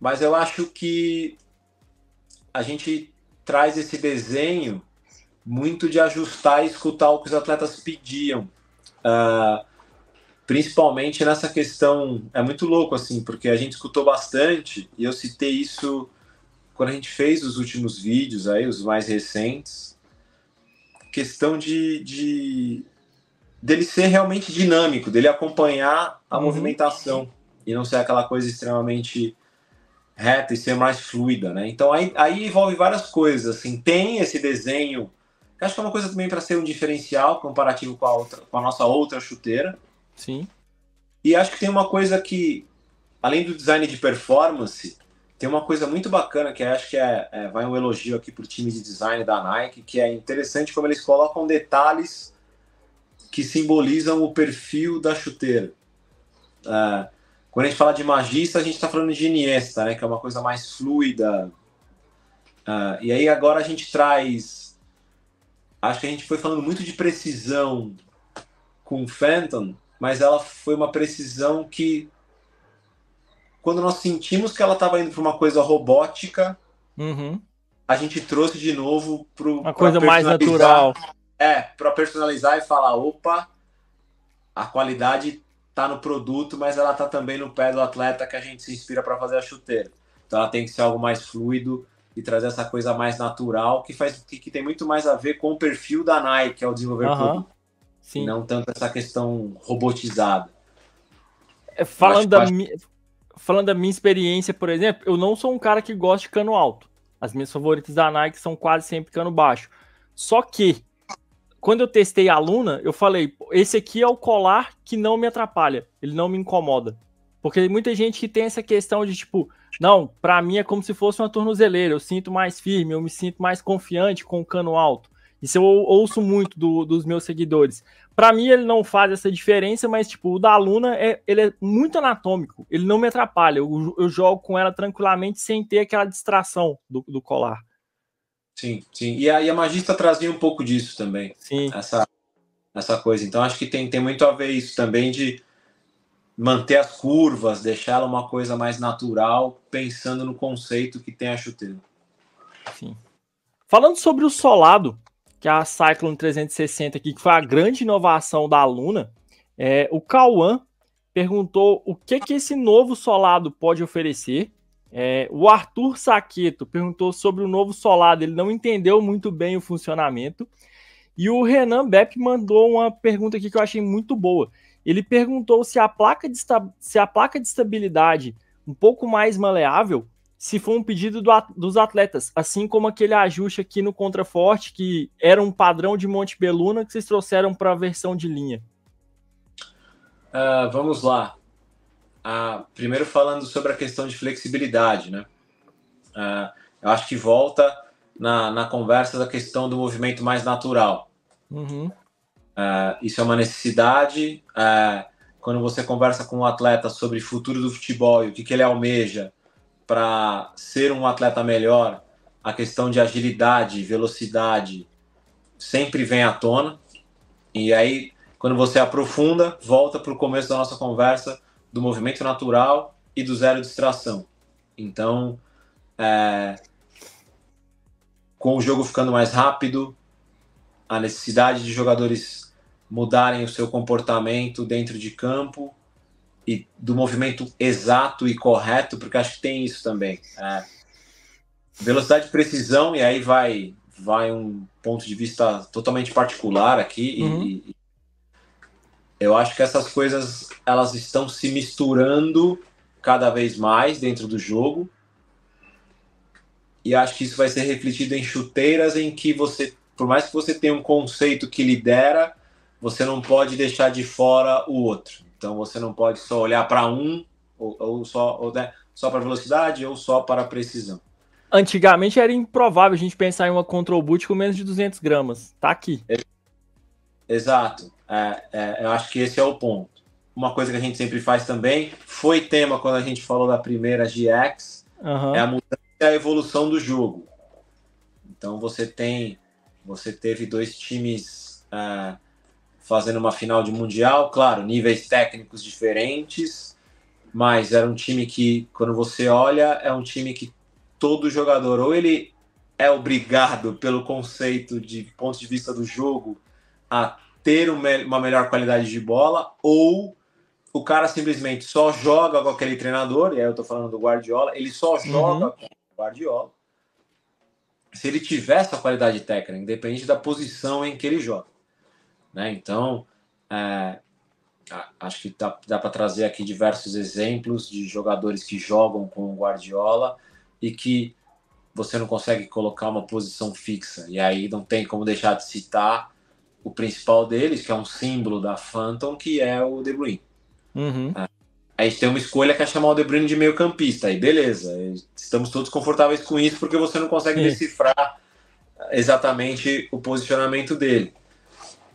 S2: Mas eu acho que a gente traz esse desenho muito de ajustar e escutar o que os atletas pediam. Uh, principalmente nessa questão, é muito louco assim, porque a gente escutou bastante, e eu citei isso quando a gente fez os últimos vídeos aí, os mais recentes, questão de, de dele ser realmente dinâmico, dele acompanhar a uhum. movimentação e não ser aquela coisa extremamente reta e ser mais fluida, né? Então aí, aí envolve várias coisas, assim, tem esse desenho, que acho que é uma coisa também para ser um diferencial comparativo com a, outra, com a nossa outra chuteira. Sim. E acho que tem uma coisa que, além do design de performance, tem uma coisa muito bacana que acho que é, é vai um elogio aqui para o time de design da Nike, que é interessante como eles colocam detalhes que simbolizam o perfil da chuteira. É, quando a gente fala de magista, a gente está falando de Iniesta, né, que é uma coisa mais fluida. É, e aí agora a gente traz. Acho que a gente foi falando muito de precisão com o Fenton, mas ela foi uma precisão que. Quando nós sentimos que ela estava indo para uma coisa robótica, uhum. a gente trouxe de novo para uma coisa mais natural. É, para personalizar e falar, opa, a qualidade tá no produto, mas ela tá também no pé do atleta que a gente se inspira para fazer a chuteira. Então ela tem que ser algo mais fluido e trazer essa coisa mais natural que faz que, que tem muito mais a ver com o perfil da Nike ao é desenvolver uhum. produto. Sim. Não tanto essa questão robotizada.
S1: É, falando, acho, da acho... Mi... falando da minha experiência, por exemplo, eu não sou um cara que gosta de cano alto. As minhas favoritas da Nike são quase sempre cano baixo. Só que quando eu testei a Luna, eu falei, esse aqui é o colar que não me atrapalha, ele não me incomoda. Porque tem muita gente que tem essa questão de tipo, não, para mim é como se fosse uma tornozeleira, eu sinto mais firme, eu me sinto mais confiante com o cano alto. Isso eu ouço muito do, dos meus seguidores. Para mim ele não faz essa diferença, mas tipo, o da Luna é, ele é muito anatômico, ele não me atrapalha, eu, eu jogo com ela tranquilamente sem ter aquela distração do, do colar. Sim, sim. E a, e a Magista
S2: trazia um pouco disso também. Sim. Essa, essa coisa. Então acho que tem, tem muito a ver isso também de manter as curvas, deixá-la uma coisa mais natural, pensando
S1: no conceito que tem a chuteira. Sim. Falando sobre o solado, que é a Cyclone 360 aqui, que foi a grande inovação da Luna, é, o Cauã perguntou o que, que esse novo solado pode oferecer é, o Arthur Saqueto perguntou sobre o novo solado, ele não entendeu muito bem o funcionamento. E o Renan Bepp mandou uma pergunta aqui que eu achei muito boa. Ele perguntou se a placa de, se a placa de estabilidade um pouco mais maleável, se for um pedido do, dos atletas, assim como aquele ajuste aqui no contraforte, que era um padrão de Monte Beluna que vocês trouxeram para a versão de linha.
S2: Uh, vamos lá ah, primeiro falando sobre a questão de flexibilidade, né? Ah, eu acho que volta na, na conversa da questão do movimento mais natural. Uhum. Ah, isso é uma necessidade. Ah, quando você conversa com um atleta sobre o futuro do futebol e o que, que ele almeja para ser um atleta melhor, a questão de agilidade, velocidade sempre vem à tona. E aí, quando você aprofunda, volta para o começo da nossa conversa do movimento natural e do zero distração. Então, é, com o jogo ficando mais rápido, a necessidade de jogadores mudarem o seu comportamento dentro de campo e do movimento exato e correto, porque acho que tem isso também. É, velocidade e precisão, e aí vai vai um ponto de vista totalmente particular aqui uhum. e, eu acho que essas coisas elas estão se misturando cada vez mais dentro do jogo. E acho que isso vai ser refletido em chuteiras em que você, por mais que você tenha um conceito que lidera, você não pode deixar de fora o outro. Então você não pode só olhar para um ou, ou, só ou, né, só para velocidade ou
S1: só para precisão. Antigamente era improvável a gente pensar em uma control boot com menos de 200 gramas. Tá aqui. É. Exato. É, é, eu acho que esse é o ponto.
S2: Uma coisa que a gente sempre faz também, foi tema quando a gente falou da primeira GX, uhum. é a mudança e a evolução do jogo. Então você tem, você teve dois times uh, fazendo uma final de mundial, claro, níveis técnicos diferentes, mas era um time que, quando você olha, é um time que todo jogador ou ele é obrigado pelo conceito de ponto de vista do jogo a ter uma melhor qualidade de bola ou o cara simplesmente só joga com aquele treinador, e aí eu tô falando do Guardiola, ele só uhum. joga com o Guardiola. Se ele tiver essa qualidade técnica, independente da posição em que ele joga. Né? Então, é, acho que dá, dá para trazer aqui diversos exemplos de jogadores que jogam com o Guardiola e que você não consegue colocar uma posição fixa. E aí não tem como deixar de citar o principal deles, que é um símbolo da Phantom, que é o De Bruyne. Uhum. É. Ah, aí a gente tem uma escolha que é chamar o De Bruyne de meio campista. Aí beleza, estamos todos confortáveis com isso porque você não consegue Sim. decifrar exatamente o posicionamento dele.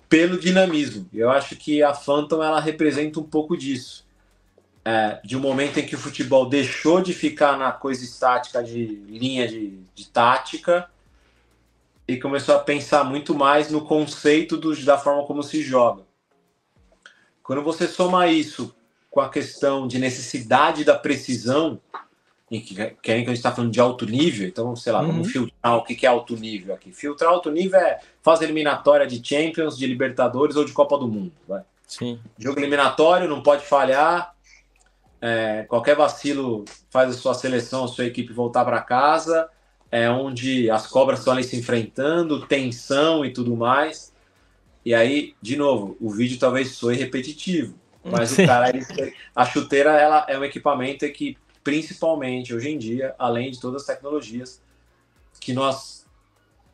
S2: Pelo dinamismo, eu acho que a Phantom ela representa um pouco disso. É, de um momento em que o futebol deixou de ficar na coisa estática de linha de, de tática e começou a pensar muito mais no conceito do, da forma como se joga. Quando você soma isso com a questão de necessidade da precisão, em que, querem é que a gente está falando de alto nível, então, sei lá, uhum. vamos filtrar o que é alto nível aqui. Filtrar alto nível é fase eliminatória de Champions, de Libertadores ou de Copa do Mundo. Vai. Sim. Jogo eliminatório, não pode falhar. É, qualquer vacilo faz a sua seleção, a sua equipe voltar para casa é onde as cobras estão ali se enfrentando, tensão e tudo mais. E aí, de novo, o vídeo talvez soe repetitivo, mas Sim. o cara, a chuteira ela é um equipamento que, principalmente hoje em dia, além de todas as tecnologias que nós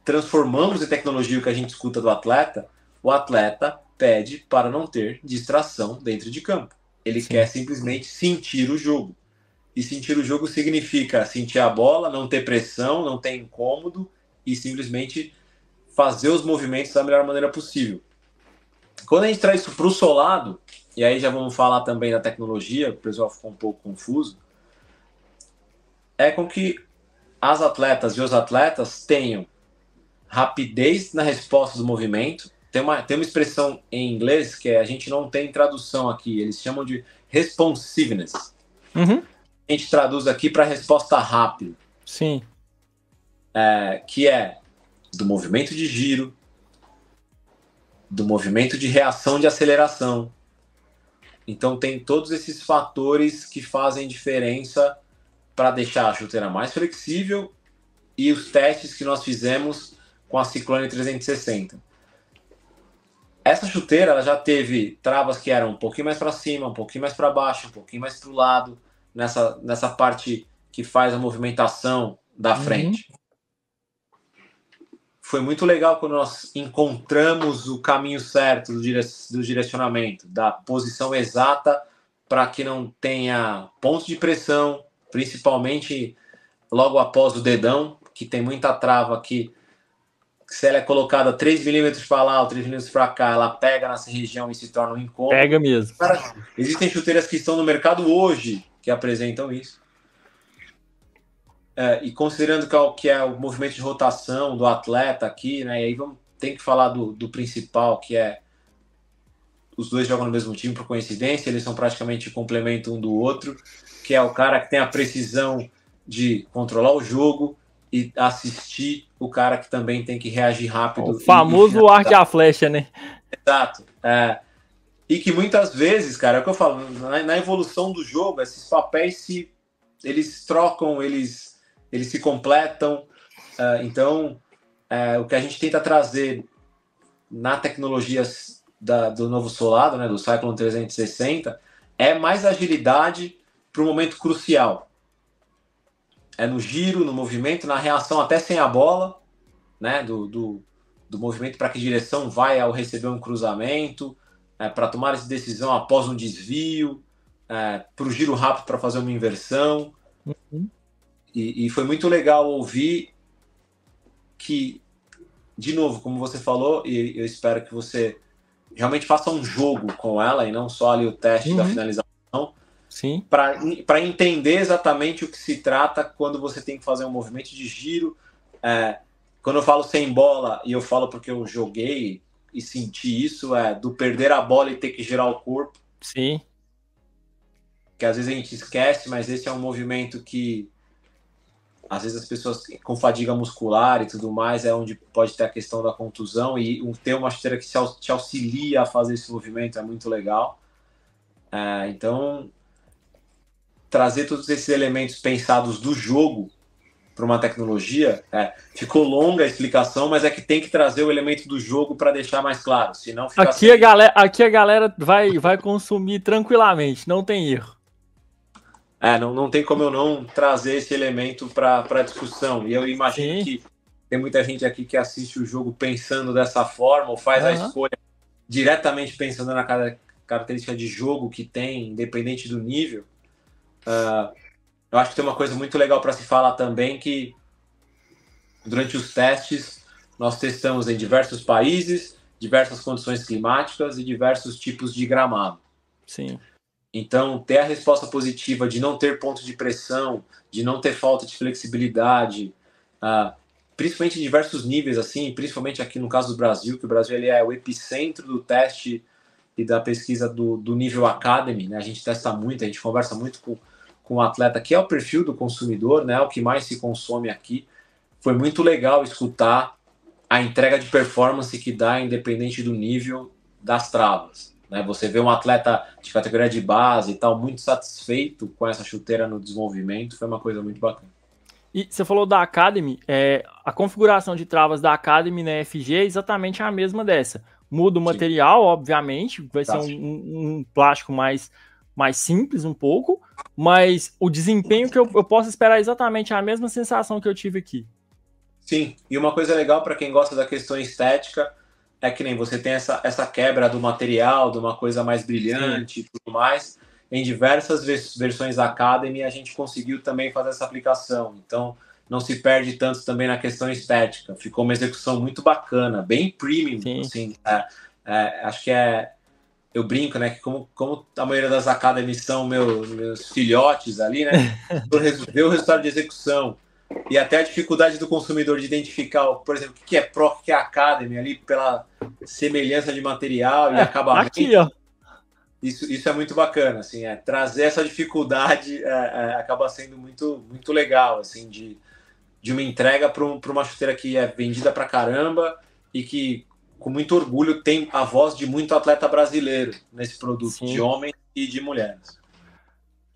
S2: transformamos em tecnologia o que a gente escuta do atleta, o atleta pede para não ter distração dentro de campo. Ele Sim. quer simplesmente sentir o jogo. E sentir o jogo significa sentir a bola, não ter pressão, não ter incômodo e simplesmente fazer os movimentos da melhor maneira possível. Quando a gente traz isso para o solado, e aí já vamos falar também da tecnologia, o pessoal ficou um pouco confuso, é com que as atletas e os atletas tenham rapidez na resposta do movimento. Tem uma, tem uma expressão em inglês que é, a gente não tem tradução aqui, eles chamam de responsiveness. Uhum gente traduz aqui para resposta rápida. Sim. É, que é do movimento de giro, do movimento de reação de aceleração. Então tem todos esses fatores que fazem diferença para deixar a chuteira mais flexível e os testes que nós fizemos com a Ciclone 360. Essa chuteira ela já teve travas que eram um pouquinho mais para cima, um pouquinho mais para baixo, um pouquinho mais para o lado nessa, nessa parte que faz a movimentação da uhum. frente. Foi muito legal quando nós encontramos o caminho certo do, dire do direcionamento, da posição exata para que não tenha ponto de pressão, principalmente logo após o dedão, que tem muita trava aqui se ela é colocada 3 milímetros para lá ou 3 milímetros para cá, ela pega nessa região e se torna um incômodo. Pega mesmo. Cara, existem chuteiras que estão no mercado hoje que apresentam isso. É, e considerando é que é o movimento de rotação do atleta aqui, né? E aí vamos tem que falar do, do, principal, que é os dois jogam no mesmo time por coincidência, eles são praticamente complemento um do outro, que é o cara que tem a precisão de controlar o jogo e assistir o cara que também tem que reagir rápido. O famoso arte à
S1: flecha, né?
S2: Exato. É, e que muitas vezes, cara, é o que eu falo, na, na evolução do jogo, esses papéis se eles trocam, eles, eles se completam. Uh, então, uh, o que a gente tenta trazer na tecnologia da, do novo solado, né, do Cyclone 360, é mais agilidade para o momento crucial. É no giro, no movimento, na reação até sem a bola, né, do, do, do movimento para que direção vai ao receber um cruzamento, é, para tomar essa decisão após um desvio, é, para o giro rápido para fazer uma inversão. Uhum. E, e foi muito legal ouvir que, de novo, como você falou, e eu espero que você realmente faça um jogo com ela e não só ali o teste uhum. da finalização. Sim. Para entender exatamente o que se trata quando você tem que fazer um movimento de giro. É, quando eu falo sem bola, e eu falo porque eu joguei e sentir isso, é do perder a bola e ter que girar o corpo. Sim. Que às vezes a gente esquece, mas esse é um movimento que às vezes as pessoas com fadiga muscular e tudo mais é onde pode ter a questão da contusão e ter uma chuteira que te auxilia a fazer esse movimento é muito legal. É, então trazer todos esses elementos pensados do jogo para uma tecnologia. É, ficou longa a explicação, mas é que tem que trazer o elemento do jogo para deixar mais claro, senão aqui sem...
S1: a galera Aqui a galera vai, vai consumir tranquilamente, não tem erro.
S2: É, não, não tem como eu não trazer esse elemento para a discussão. E eu imagino Sim. que tem muita gente aqui que assiste o jogo pensando dessa forma, ou faz uhum. a escolha diretamente pensando na característica de jogo que tem, independente do nível. Uh, eu acho que tem uma coisa muito legal para se falar também que durante os testes nós testamos em diversos países, diversas condições climáticas e diversos tipos de gramado. Sim. Então, ter a resposta positiva de não ter ponto de pressão, de não ter falta de flexibilidade, uh, principalmente em diversos níveis, assim, principalmente aqui no caso do Brasil, que o Brasil ele é o epicentro do teste e da pesquisa do, do nível academy, né? A gente testa muito, a gente conversa muito com, com o atleta, que é o perfil do consumidor, né? O que mais se consome aqui. Foi muito legal escutar a entrega de performance que dá, independente do nível das travas. Né? Você vê um atleta de categoria de base e tal, muito satisfeito com essa chuteira no desenvolvimento, foi uma coisa muito bacana.
S1: E você falou da Academy, é, a configuração de travas da Academy na FG é exatamente a mesma dessa. Muda o material, Sim. obviamente, vai tá. ser um, um, plástico mais mais simples um pouco, mas o desempenho que eu, eu posso esperar é exatamente a mesma sensação que eu tive aqui.
S2: Sim, e uma coisa legal para quem gosta da questão estética é que nem você tem essa, essa quebra do material, de uma coisa mais brilhante Sim. e tudo mais. Em diversas vers versões Academy a gente conseguiu também fazer essa aplicação. Então não se perde tanto também na questão estética. Ficou uma execução muito bacana, bem premium, Sim. assim. É, é, acho que é, eu brinco, né? Que como, como a maioria das academias são meus, meus filhotes ali, né? (laughs) Ver o resultado de execução e até a dificuldade do consumidor de identificar, por exemplo, o que é Pro, o que é Academy ali, pela semelhança de material e é, acabamento. Aqui, ó. Isso, isso é muito bacana, assim, é, trazer essa dificuldade é, é acaba sendo muito, muito legal, assim, de, de uma entrega para um, uma chuteira que é vendida para caramba e que com muito orgulho, tem a voz de muito atleta brasileiro nesse produto, Sim. de homens e de mulheres.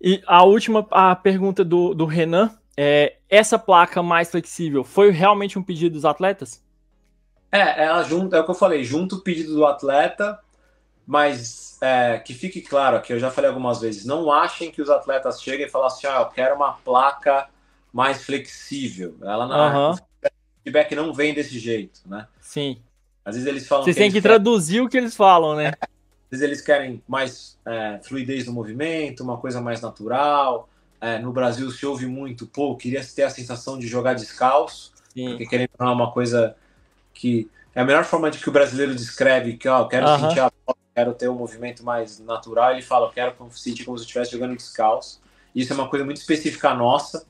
S1: E a última a pergunta do, do Renan é: essa placa mais flexível foi realmente um pedido dos atletas?
S2: É, é ela junta, é o que eu falei, junto o pedido do atleta, mas é, que fique claro aqui, eu já falei algumas vezes, não achem que os atletas chegam e falam assim, ah, eu quero uma placa mais flexível. Ela não, uhum. o feedback não vem desse jeito,
S1: né? Sim.
S2: Às vezes eles falam. Vocês têm que querem...
S1: traduzir o que eles falam, né? (laughs) Às
S2: vezes eles querem mais é, fluidez no movimento, uma coisa mais natural. É, no Brasil se ouve muito, pô, queria ter a sensação de jogar descalço, Sim. porque querendo falar é uma coisa que é a melhor forma de que o brasileiro descreve que, ó, quero sentir a bola, quero ter um movimento mais natural. Ele fala, quero sentir como se estivesse jogando descalço. Isso é uma coisa muito específica nossa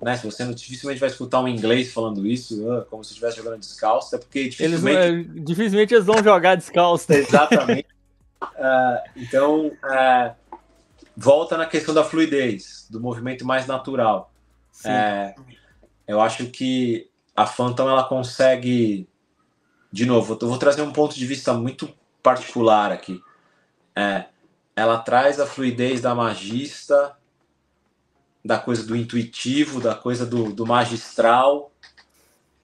S2: né? Se você não, dificilmente vai escutar um inglês falando isso, ah, como se estivesse jogando descalço, é porque dificilmente eles,
S1: é, dificilmente eles vão jogar descalço. (laughs) Exatamente.
S2: uh, então, uh, volta na questão da fluidez, do movimento mais natural. É, eu acho que a Phantom ela consegue, de novo, eu vou trazer um ponto de vista muito particular aqui. É, ela traz a fluidez da magista da coisa do intuitivo, da coisa do, do magistral,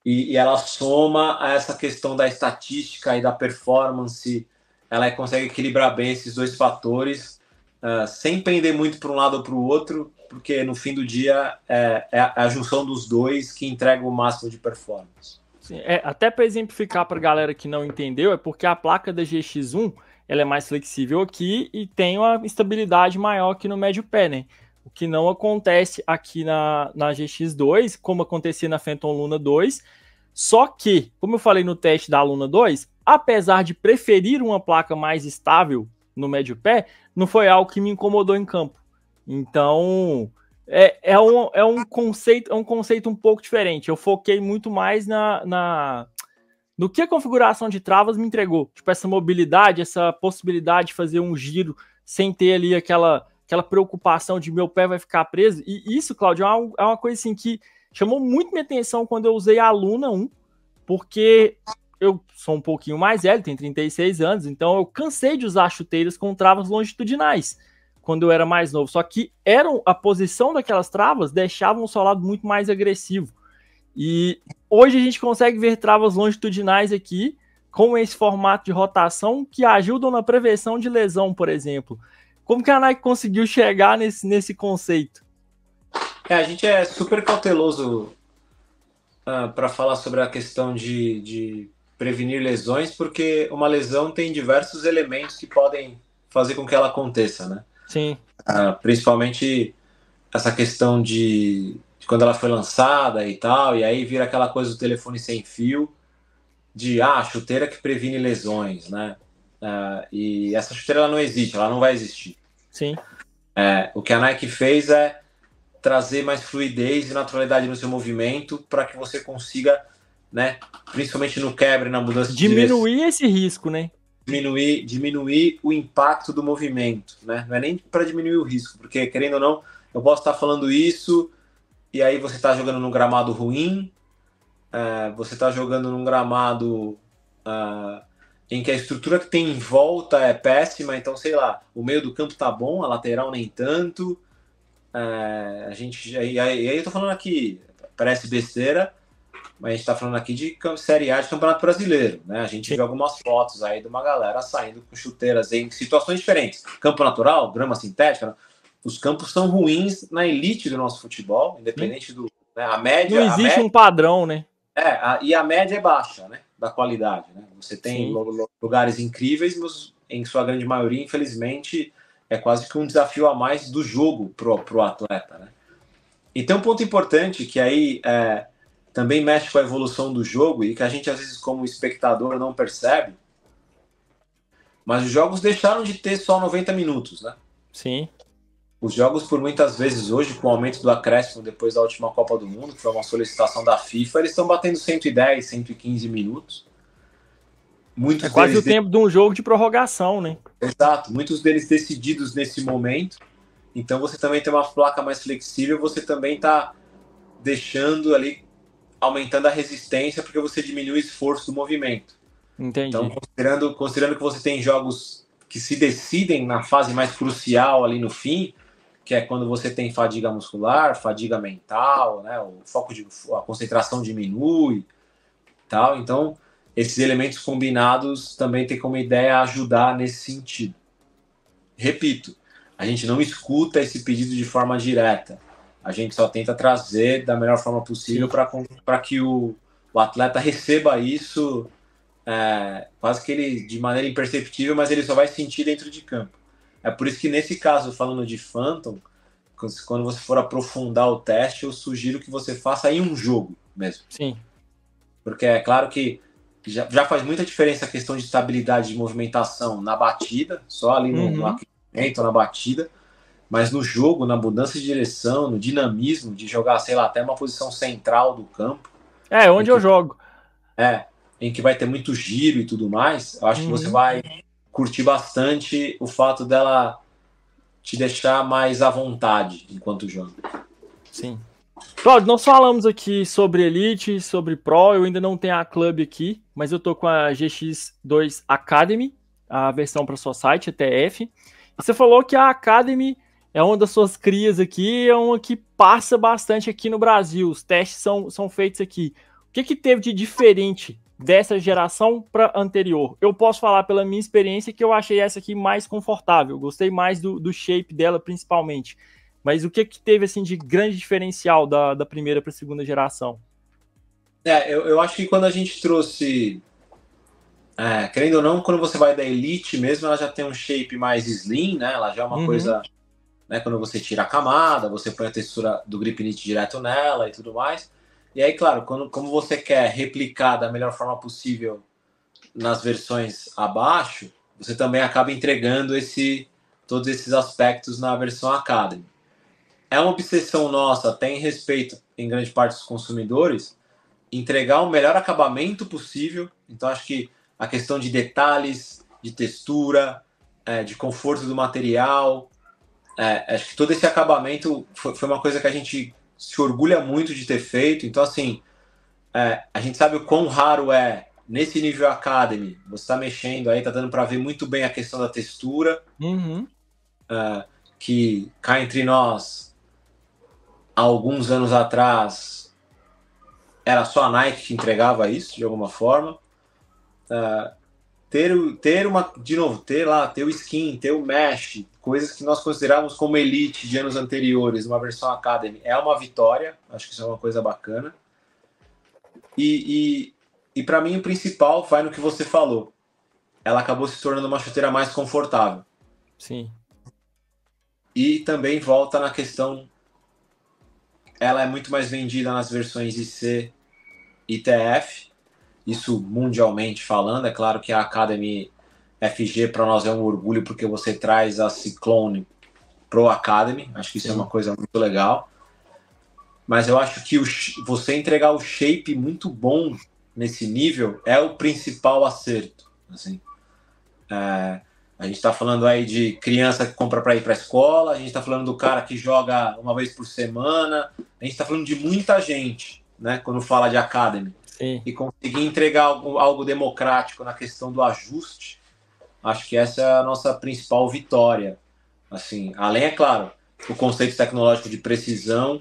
S2: e, e, ela soma a essa questão da estatística e da performance, ela consegue equilibrar bem esses dois fatores, uh, sem pender muito para um lado ou para o outro, porque no fim do dia é, é, é, a junção dos dois que entrega o máximo de performance.
S1: Sim, é, até para exemplificar para a galera que não entendeu, é porque a placa da GX1 ela é mais flexível aqui e tem uma estabilidade maior que no médio pé, né? O que não acontece aqui na, na GX2, como acontecia na Phantom Luna 2. Só que, como eu falei no teste da Luna 2, apesar de preferir uma placa mais estável no médio pé, não foi algo que me incomodou em campo. Então, é, é, um, é um conceito é um conceito um pouco diferente. Eu foquei muito mais na, na no que a configuração de travas me entregou. Tipo, essa mobilidade, essa possibilidade de fazer um giro sem ter ali aquela aquela preocupação de meu pé vai ficar preso. E isso, Claudio, é, é uma, coisa assim que chamou muito minha atenção quando eu usei a Luna 1, porque eu sou um pouquinho mais velho, tenho 36 anos, então eu cansei de usar chuteiras com travas longitudinais quando eu era mais novo. Só que eram a posição daquelas travas deixava o solado muito mais agressivo. E hoje a gente consegue ver travas longitudinais aqui com esse formato de rotação que ajudam na prevenção de lesão, por exemplo. Como que a Nike conseguiu chegar nesse, nesse conceito? É, a gente é super
S2: cauteloso uh, ah, para falar sobre a questão de, de prevenir lesões, porque uma lesão tem diversos elementos que podem fazer com que ela aconteça, né? Sim. Uh, principalmente essa questão de, de, quando ela foi lançada e tal, e aí vira aquela coisa do telefone sem fio, de ah, chuteira que previne lesões, né? Uh, e essa chuteira ela não existe, ela não vai existir. Sim. É, o que a Nike fez é trazer mais fluidez e naturalidade no seu movimento para que você consiga, né, principalmente no quebre, na mudança diminuir
S1: de esse risco, né?
S2: Diminuir, diminuir o impacto do movimento, né? Não é nem para diminuir o risco, porque querendo ou não, eu posso estar falando isso e aí você está jogando num gramado ruim, é, você está jogando num gramado uh, em que a estrutura que tem em volta é péssima, então sei lá, o meio do campo tá bom, a lateral nem tanto. É, a gente aí, aí, aí eu tô falando aqui, parece besteira, mas a gente tá falando aqui de Série A de Campeonato Brasileiro, né? A gente Sim. viu algumas fotos aí de uma galera saindo com chuteiras em situações diferentes. Campo natural, grama sintética, os campos são ruins na elite do nosso futebol, independente Sim. do né? a média. Não existe média, um
S1: padrão, né?
S2: É, a, e a média é baixa, né? da qualidade. Né? Você tem Sim. lugares incríveis, mas em sua grande maioria, infelizmente, é quase que um desafio a mais do jogo para o atleta. Né? E tem um ponto importante que aí é, também mexe com a evolução do jogo e que a gente às vezes como espectador não percebe. Mas os jogos deixaram de ter só 90 minutos, né? Sim. Os jogos, por muitas vezes hoje, com o aumento do acréscimo depois da última Copa do Mundo, que foi uma solicitação da FIFA, eles estão batendo 110, 115 minutos. Muitos é quase o tempo
S1: de... de um jogo de prorrogação, né?
S2: Exato, muitos deles decididos nesse momento. Então você também tem uma placa mais flexível, você também está deixando ali, aumentando a resistência, porque você diminui o esforço do movimento. Entendi. Então, considerando, considerando que você tem jogos que se decidem na fase mais crucial ali no fim, que é quando você tem fadiga muscular, fadiga mental, né? O foco de a concentração diminui, tal. Então, esses elementos combinados também tem como ideia ajudar nesse sentido. Repito, a gente não escuta esse pedido de forma direta. A gente só tenta trazer da melhor forma possível para que o, o atleta receba isso é, quase que ele de maneira imperceptível, mas ele só vai sentir dentro de campo. É por isso que nesse caso, falando de Phantom, quando você for aprofundar o teste, eu sugiro que você faça em um jogo mesmo. Sim. Porque é claro que já, já faz muita diferença a questão de estabilidade de movimentação na batida, só ali no, uhum. no aquecimento, na batida, mas no jogo, na mudança de direção, no dinamismo de jogar, sei lá, até uma posição central do campo. É, onde que, eu jogo. É, em que vai ter muito giro e tudo mais, eu acho uhum. que você uhum. vai curti bastante o fato dela te deixar mais à vontade enquanto joga.
S1: Sim. Claudio, nós falamos aqui sobre Elite, sobre Pro, eu ainda não tenho a Club aqui, mas eu tô com a GX2 Academy, a versão para sua site, ETF. você falou que a Academy é uma das suas crias aqui, é uma que passa bastante aqui no Brasil, os testes são, são feitos aqui. O que, que teve de diferente dessa geração para anterior. Eu posso falar pela minha experiência que eu achei essa aqui mais confortável, gostei mais do, do shape dela principalmente. Mas o que que teve assim de grande diferencial da, da primeira para a segunda geração?
S2: É, eu, eu acho que quando a gente trouxe, é, querendo ou não, quando você vai da Elite mesmo, ela já tem um shape mais slim, né? Ela já é uma uhum. coisa, né? Quando você tira a camada, você põe a textura do grip knit direto nela e tudo mais. E aí, claro, quando, como você quer replicar da melhor forma possível nas versões abaixo, você também acaba entregando esse, todos esses aspectos na versão Academy. É uma obsessão nossa, tem respeito em grande parte dos consumidores, entregar o melhor acabamento possível. Então, acho que a questão de detalhes, de textura, é, de conforto do material, é, acho que todo esse acabamento foi, foi uma coisa que a gente se orgulha muito de ter feito. Então, assim, é, a gente sabe o quão raro é nesse nível Academy. Você está mexendo aí, tá dando para ver muito bem a questão da textura. Uhum. É, que cá entre nós, há alguns anos atrás, era só a Nike que entregava isso de alguma forma. É, ter, ter uma, de novo, ter lá, ter o skin, ter o mesh, coisas que nós considerávamos como elite de anos anteriores, uma versão Academy, é uma vitória, acho que isso é uma coisa bacana. E, e, e para mim o principal vai no que você falou. Ela acabou se tornando uma chuteira mais confortável. Sim. E também volta na questão. Ela é muito mais vendida nas versões IC e TF isso mundialmente falando. É claro que a Academy FG para nós é um orgulho porque você traz a Ciclone pro Academy. Acho que isso é Sim. é uma coisa muito legal. Mas eu acho que o, você entregar o shape muito bom nesse nível é o principal acerto. Assim. É, a gente está falando aí de criança que compra para ir para a escola, a gente está falando do cara que joga uma vez por semana, a gente está falando de muita gente, né? Quando fala de academy. Sim. e conseguir entregar algo, algo democrático na questão do ajuste, acho que essa é a nossa principal vitória. Assim, além, é claro, o conceito tecnológico de precisão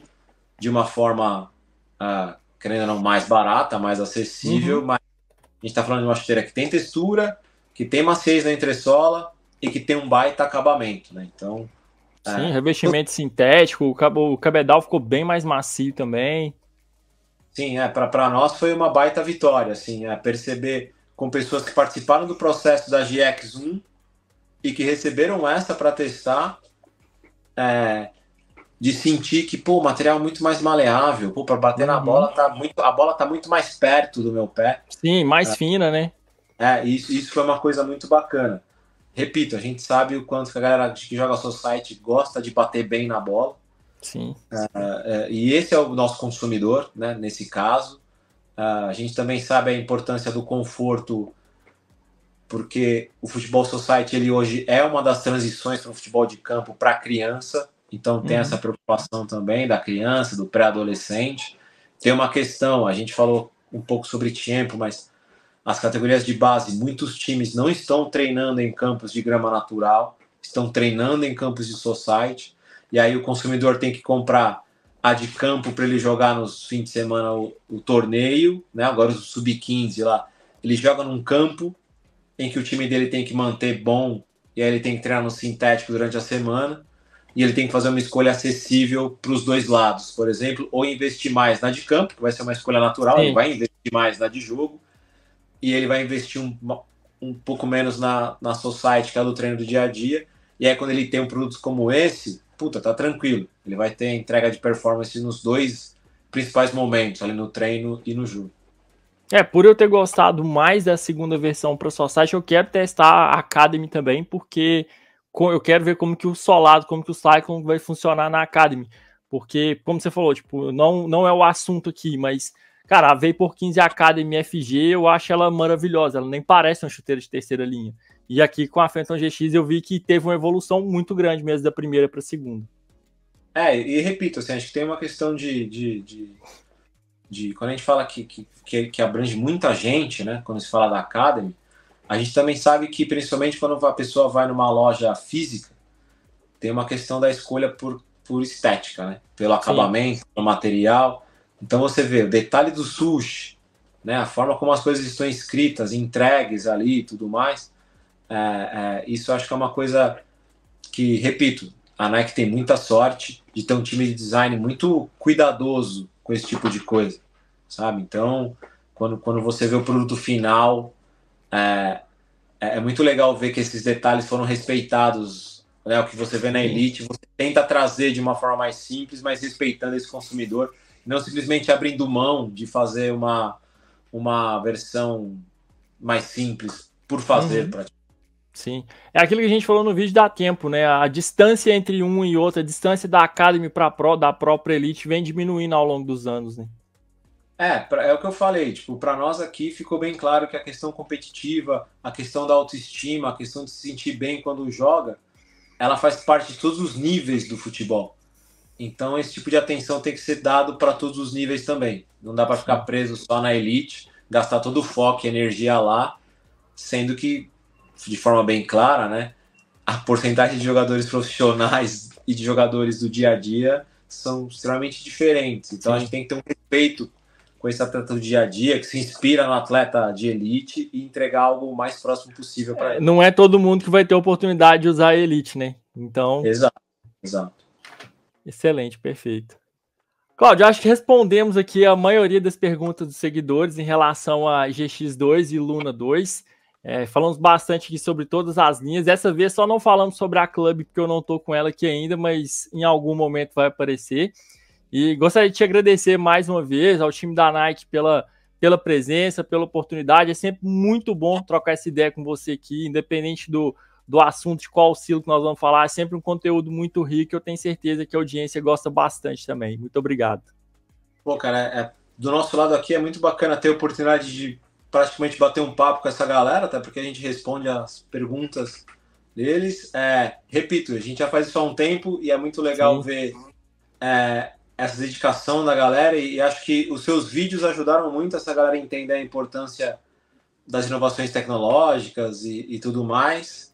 S2: de uma forma, ah, querendo ou não, mais barata, mais acessível, uhum. mas a gente está falando de uma chuteira que tem textura, que tem maciez na entressola e que tem um baita acabamento, né? Então.
S1: Sim, é... revestimento sintético, o, o cabedal ficou bem mais macio também.
S2: Sim, é, para nós foi uma baita vitória, assim, é, perceber com pessoas que participaram do processo da GX1 e que receberam essa para testar, é, de sentir que, pô, o material é muito mais maleável, pô, para bater uhum. na bola, tá muito, a bola tá muito mais perto do meu pé.
S1: Sim, mais é. fina, né?
S2: É, isso, isso foi uma coisa muito bacana. Repito, a gente sabe o quanto que a galera que joga site gosta de bater bem na bola. Sim. Uh, uh, e esse é o nosso consumidor, né, nesse caso. Uh, a gente também sabe a importância do conforto, porque o Futebol Society ele hoje é uma das transições para o futebol de campo para a criança. Então tem uhum. essa preocupação também da criança, do pré-adolescente. Tem uma questão, a gente falou um pouco sobre tempo, mas as categorias de base, muitos times não estão treinando em campos de grama natural, estão treinando em campos de society e aí o consumidor tem que comprar a de campo para ele jogar nos fins de semana o, o torneio, né? Agora o sub-15 lá, ele joga num campo em que o time dele tem que manter bom e aí ele tem que treinar no sintético durante a semana e ele tem que fazer uma escolha acessível para os dois lados, por exemplo, ou investir mais na de campo, que vai ser uma escolha natural, Sim. ele vai investir mais na de jogo e ele vai investir um, um pouco menos na, na society, que é do treino do dia a dia. E aí, quando ele tem um produto como esse, puta, tá tranquilo. Ele vai ter entrega de performance nos dois principais
S1: momentos, ali no treino e no jogo. É, por eu ter gostado mais da segunda versão para o site, eu quero testar a Academy também, porque eu quero ver como que o solado, como que o Cyclone vai funcionar na Academy. Porque, como você falou, tipo, não, não é o assunto aqui, mas, cara, a por 15 Academy FG, eu acho ela maravilhosa. Ela nem parece uma chuteira de terceira linha. E aqui com a Phantom GX eu vi que teve uma evolução muito grande mesmo da primeira para a segunda.
S2: É, e repito, assim, acho que tem uma questão de, de, de, de. quando a gente fala que, que, que abrange muita gente, né? Quando se fala da Academy, a gente também sabe que, principalmente quando a pessoa vai numa loja física, tem uma questão da escolha por, por estética, né? Pelo acabamento, Sim. pelo material. Então você vê o detalhe do sushi, né? A forma como as coisas estão escritas, entregues ali e tudo mais. É, é, isso acho que é uma coisa que, repito, a Nike tem muita sorte de ter um time de design muito cuidadoso com esse tipo de coisa, sabe? Então, quando, quando você vê o produto final, é, é, é muito legal ver que esses detalhes foram respeitados. Né? O que você vê na Elite, você tenta trazer de uma forma mais simples, mas respeitando esse consumidor, não simplesmente abrindo mão de fazer uma, uma versão mais simples
S1: por fazer, uhum. praticamente. Sim. É aquilo que a gente falou no vídeo dá tempo, né? A distância entre um e outro, a distância da Academy para Pro, da própria Elite, vem diminuindo ao longo dos anos, né?
S2: É, é o que eu falei, tipo, para nós aqui ficou bem claro que a questão competitiva, a questão da autoestima, a questão de se sentir bem quando joga, ela faz parte de todos os níveis do futebol. Então esse tipo de atenção tem que ser dado para todos os níveis também. Não dá para ficar preso só na elite, gastar todo o foco e energia lá, sendo que de forma bem clara, né? A porcentagem de jogadores profissionais e de jogadores do dia a dia são extremamente diferentes. Então Sim. a gente tem que ter um respeito com esse atleta do dia a dia, que se inspira no atleta de elite e entregar algo o mais próximo possível para é, ele.
S1: Não é todo mundo que vai ter a oportunidade de usar a elite, né? Então. Exato, exato. Excelente, perfeito. Cláudio, acho que respondemos aqui a maioria das perguntas dos seguidores em relação a GX2 e Luna 2. É, falamos bastante aqui sobre todas as linhas. Dessa vez só não falamos sobre a Club, porque eu não estou com ela aqui ainda, mas em algum momento vai aparecer. E gostaria de te agradecer mais uma vez ao time da Nike pela, pela presença, pela oportunidade. É sempre muito bom trocar essa ideia com você aqui, independente do, do assunto, de qual silo que nós vamos falar. É sempre um conteúdo muito rico. Eu tenho certeza que a audiência gosta bastante também. Muito obrigado.
S2: Pô, cara, é, é do nosso lado aqui é muito bacana ter a oportunidade de praticamente bater um papo com essa galera, até porque a gente responde as perguntas deles. É, repito, a gente já faz isso há um tempo e é muito legal Sim. ver é, essa dedicação da galera e, e, acho que os seus vídeos ajudaram muito essa galera a entender a importância das inovações tecnológicas e, e tudo mais.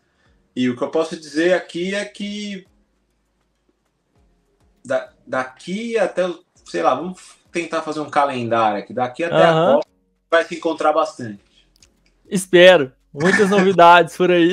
S2: E o que eu posso dizer aqui é que da, daqui até, sei lá, vamos tentar fazer um
S1: calendário aqui. Daqui até uhum. a vai se encontrar bastante. Espero. Muitas novidades por aí.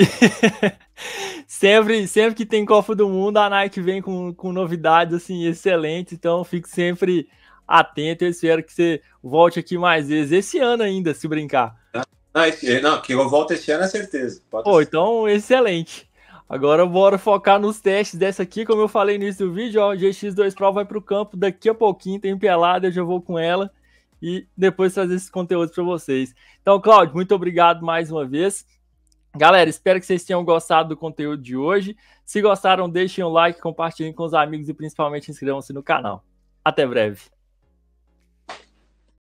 S1: (laughs) sempre, sempre que tem Copa do Mundo, a Nike vem com, com novidades assim excelentes. Então, fique sempre atento. Eu espero que você volte aqui mais vezes esse ano ainda, se brincar. Não,
S2: não que eu volto esse ano é certeza.
S1: Pode Pô, ser. então excelente. Agora bora focar nos testes dessa aqui, como eu falei no início do vídeo, ó, o GX2 Pro vai para o campo daqui a pouquinho, tem pelada, eu já vou com ela e depois trazer esses conteúdos para vocês. Então, Cláudio, muito obrigado mais uma vez. Galera, espero que vocês tenham gostado do conteúdo de hoje. Se gostaram, deixem o um like, compartilhem com os amigos e principalmente inscrevam-se no canal. Até breve.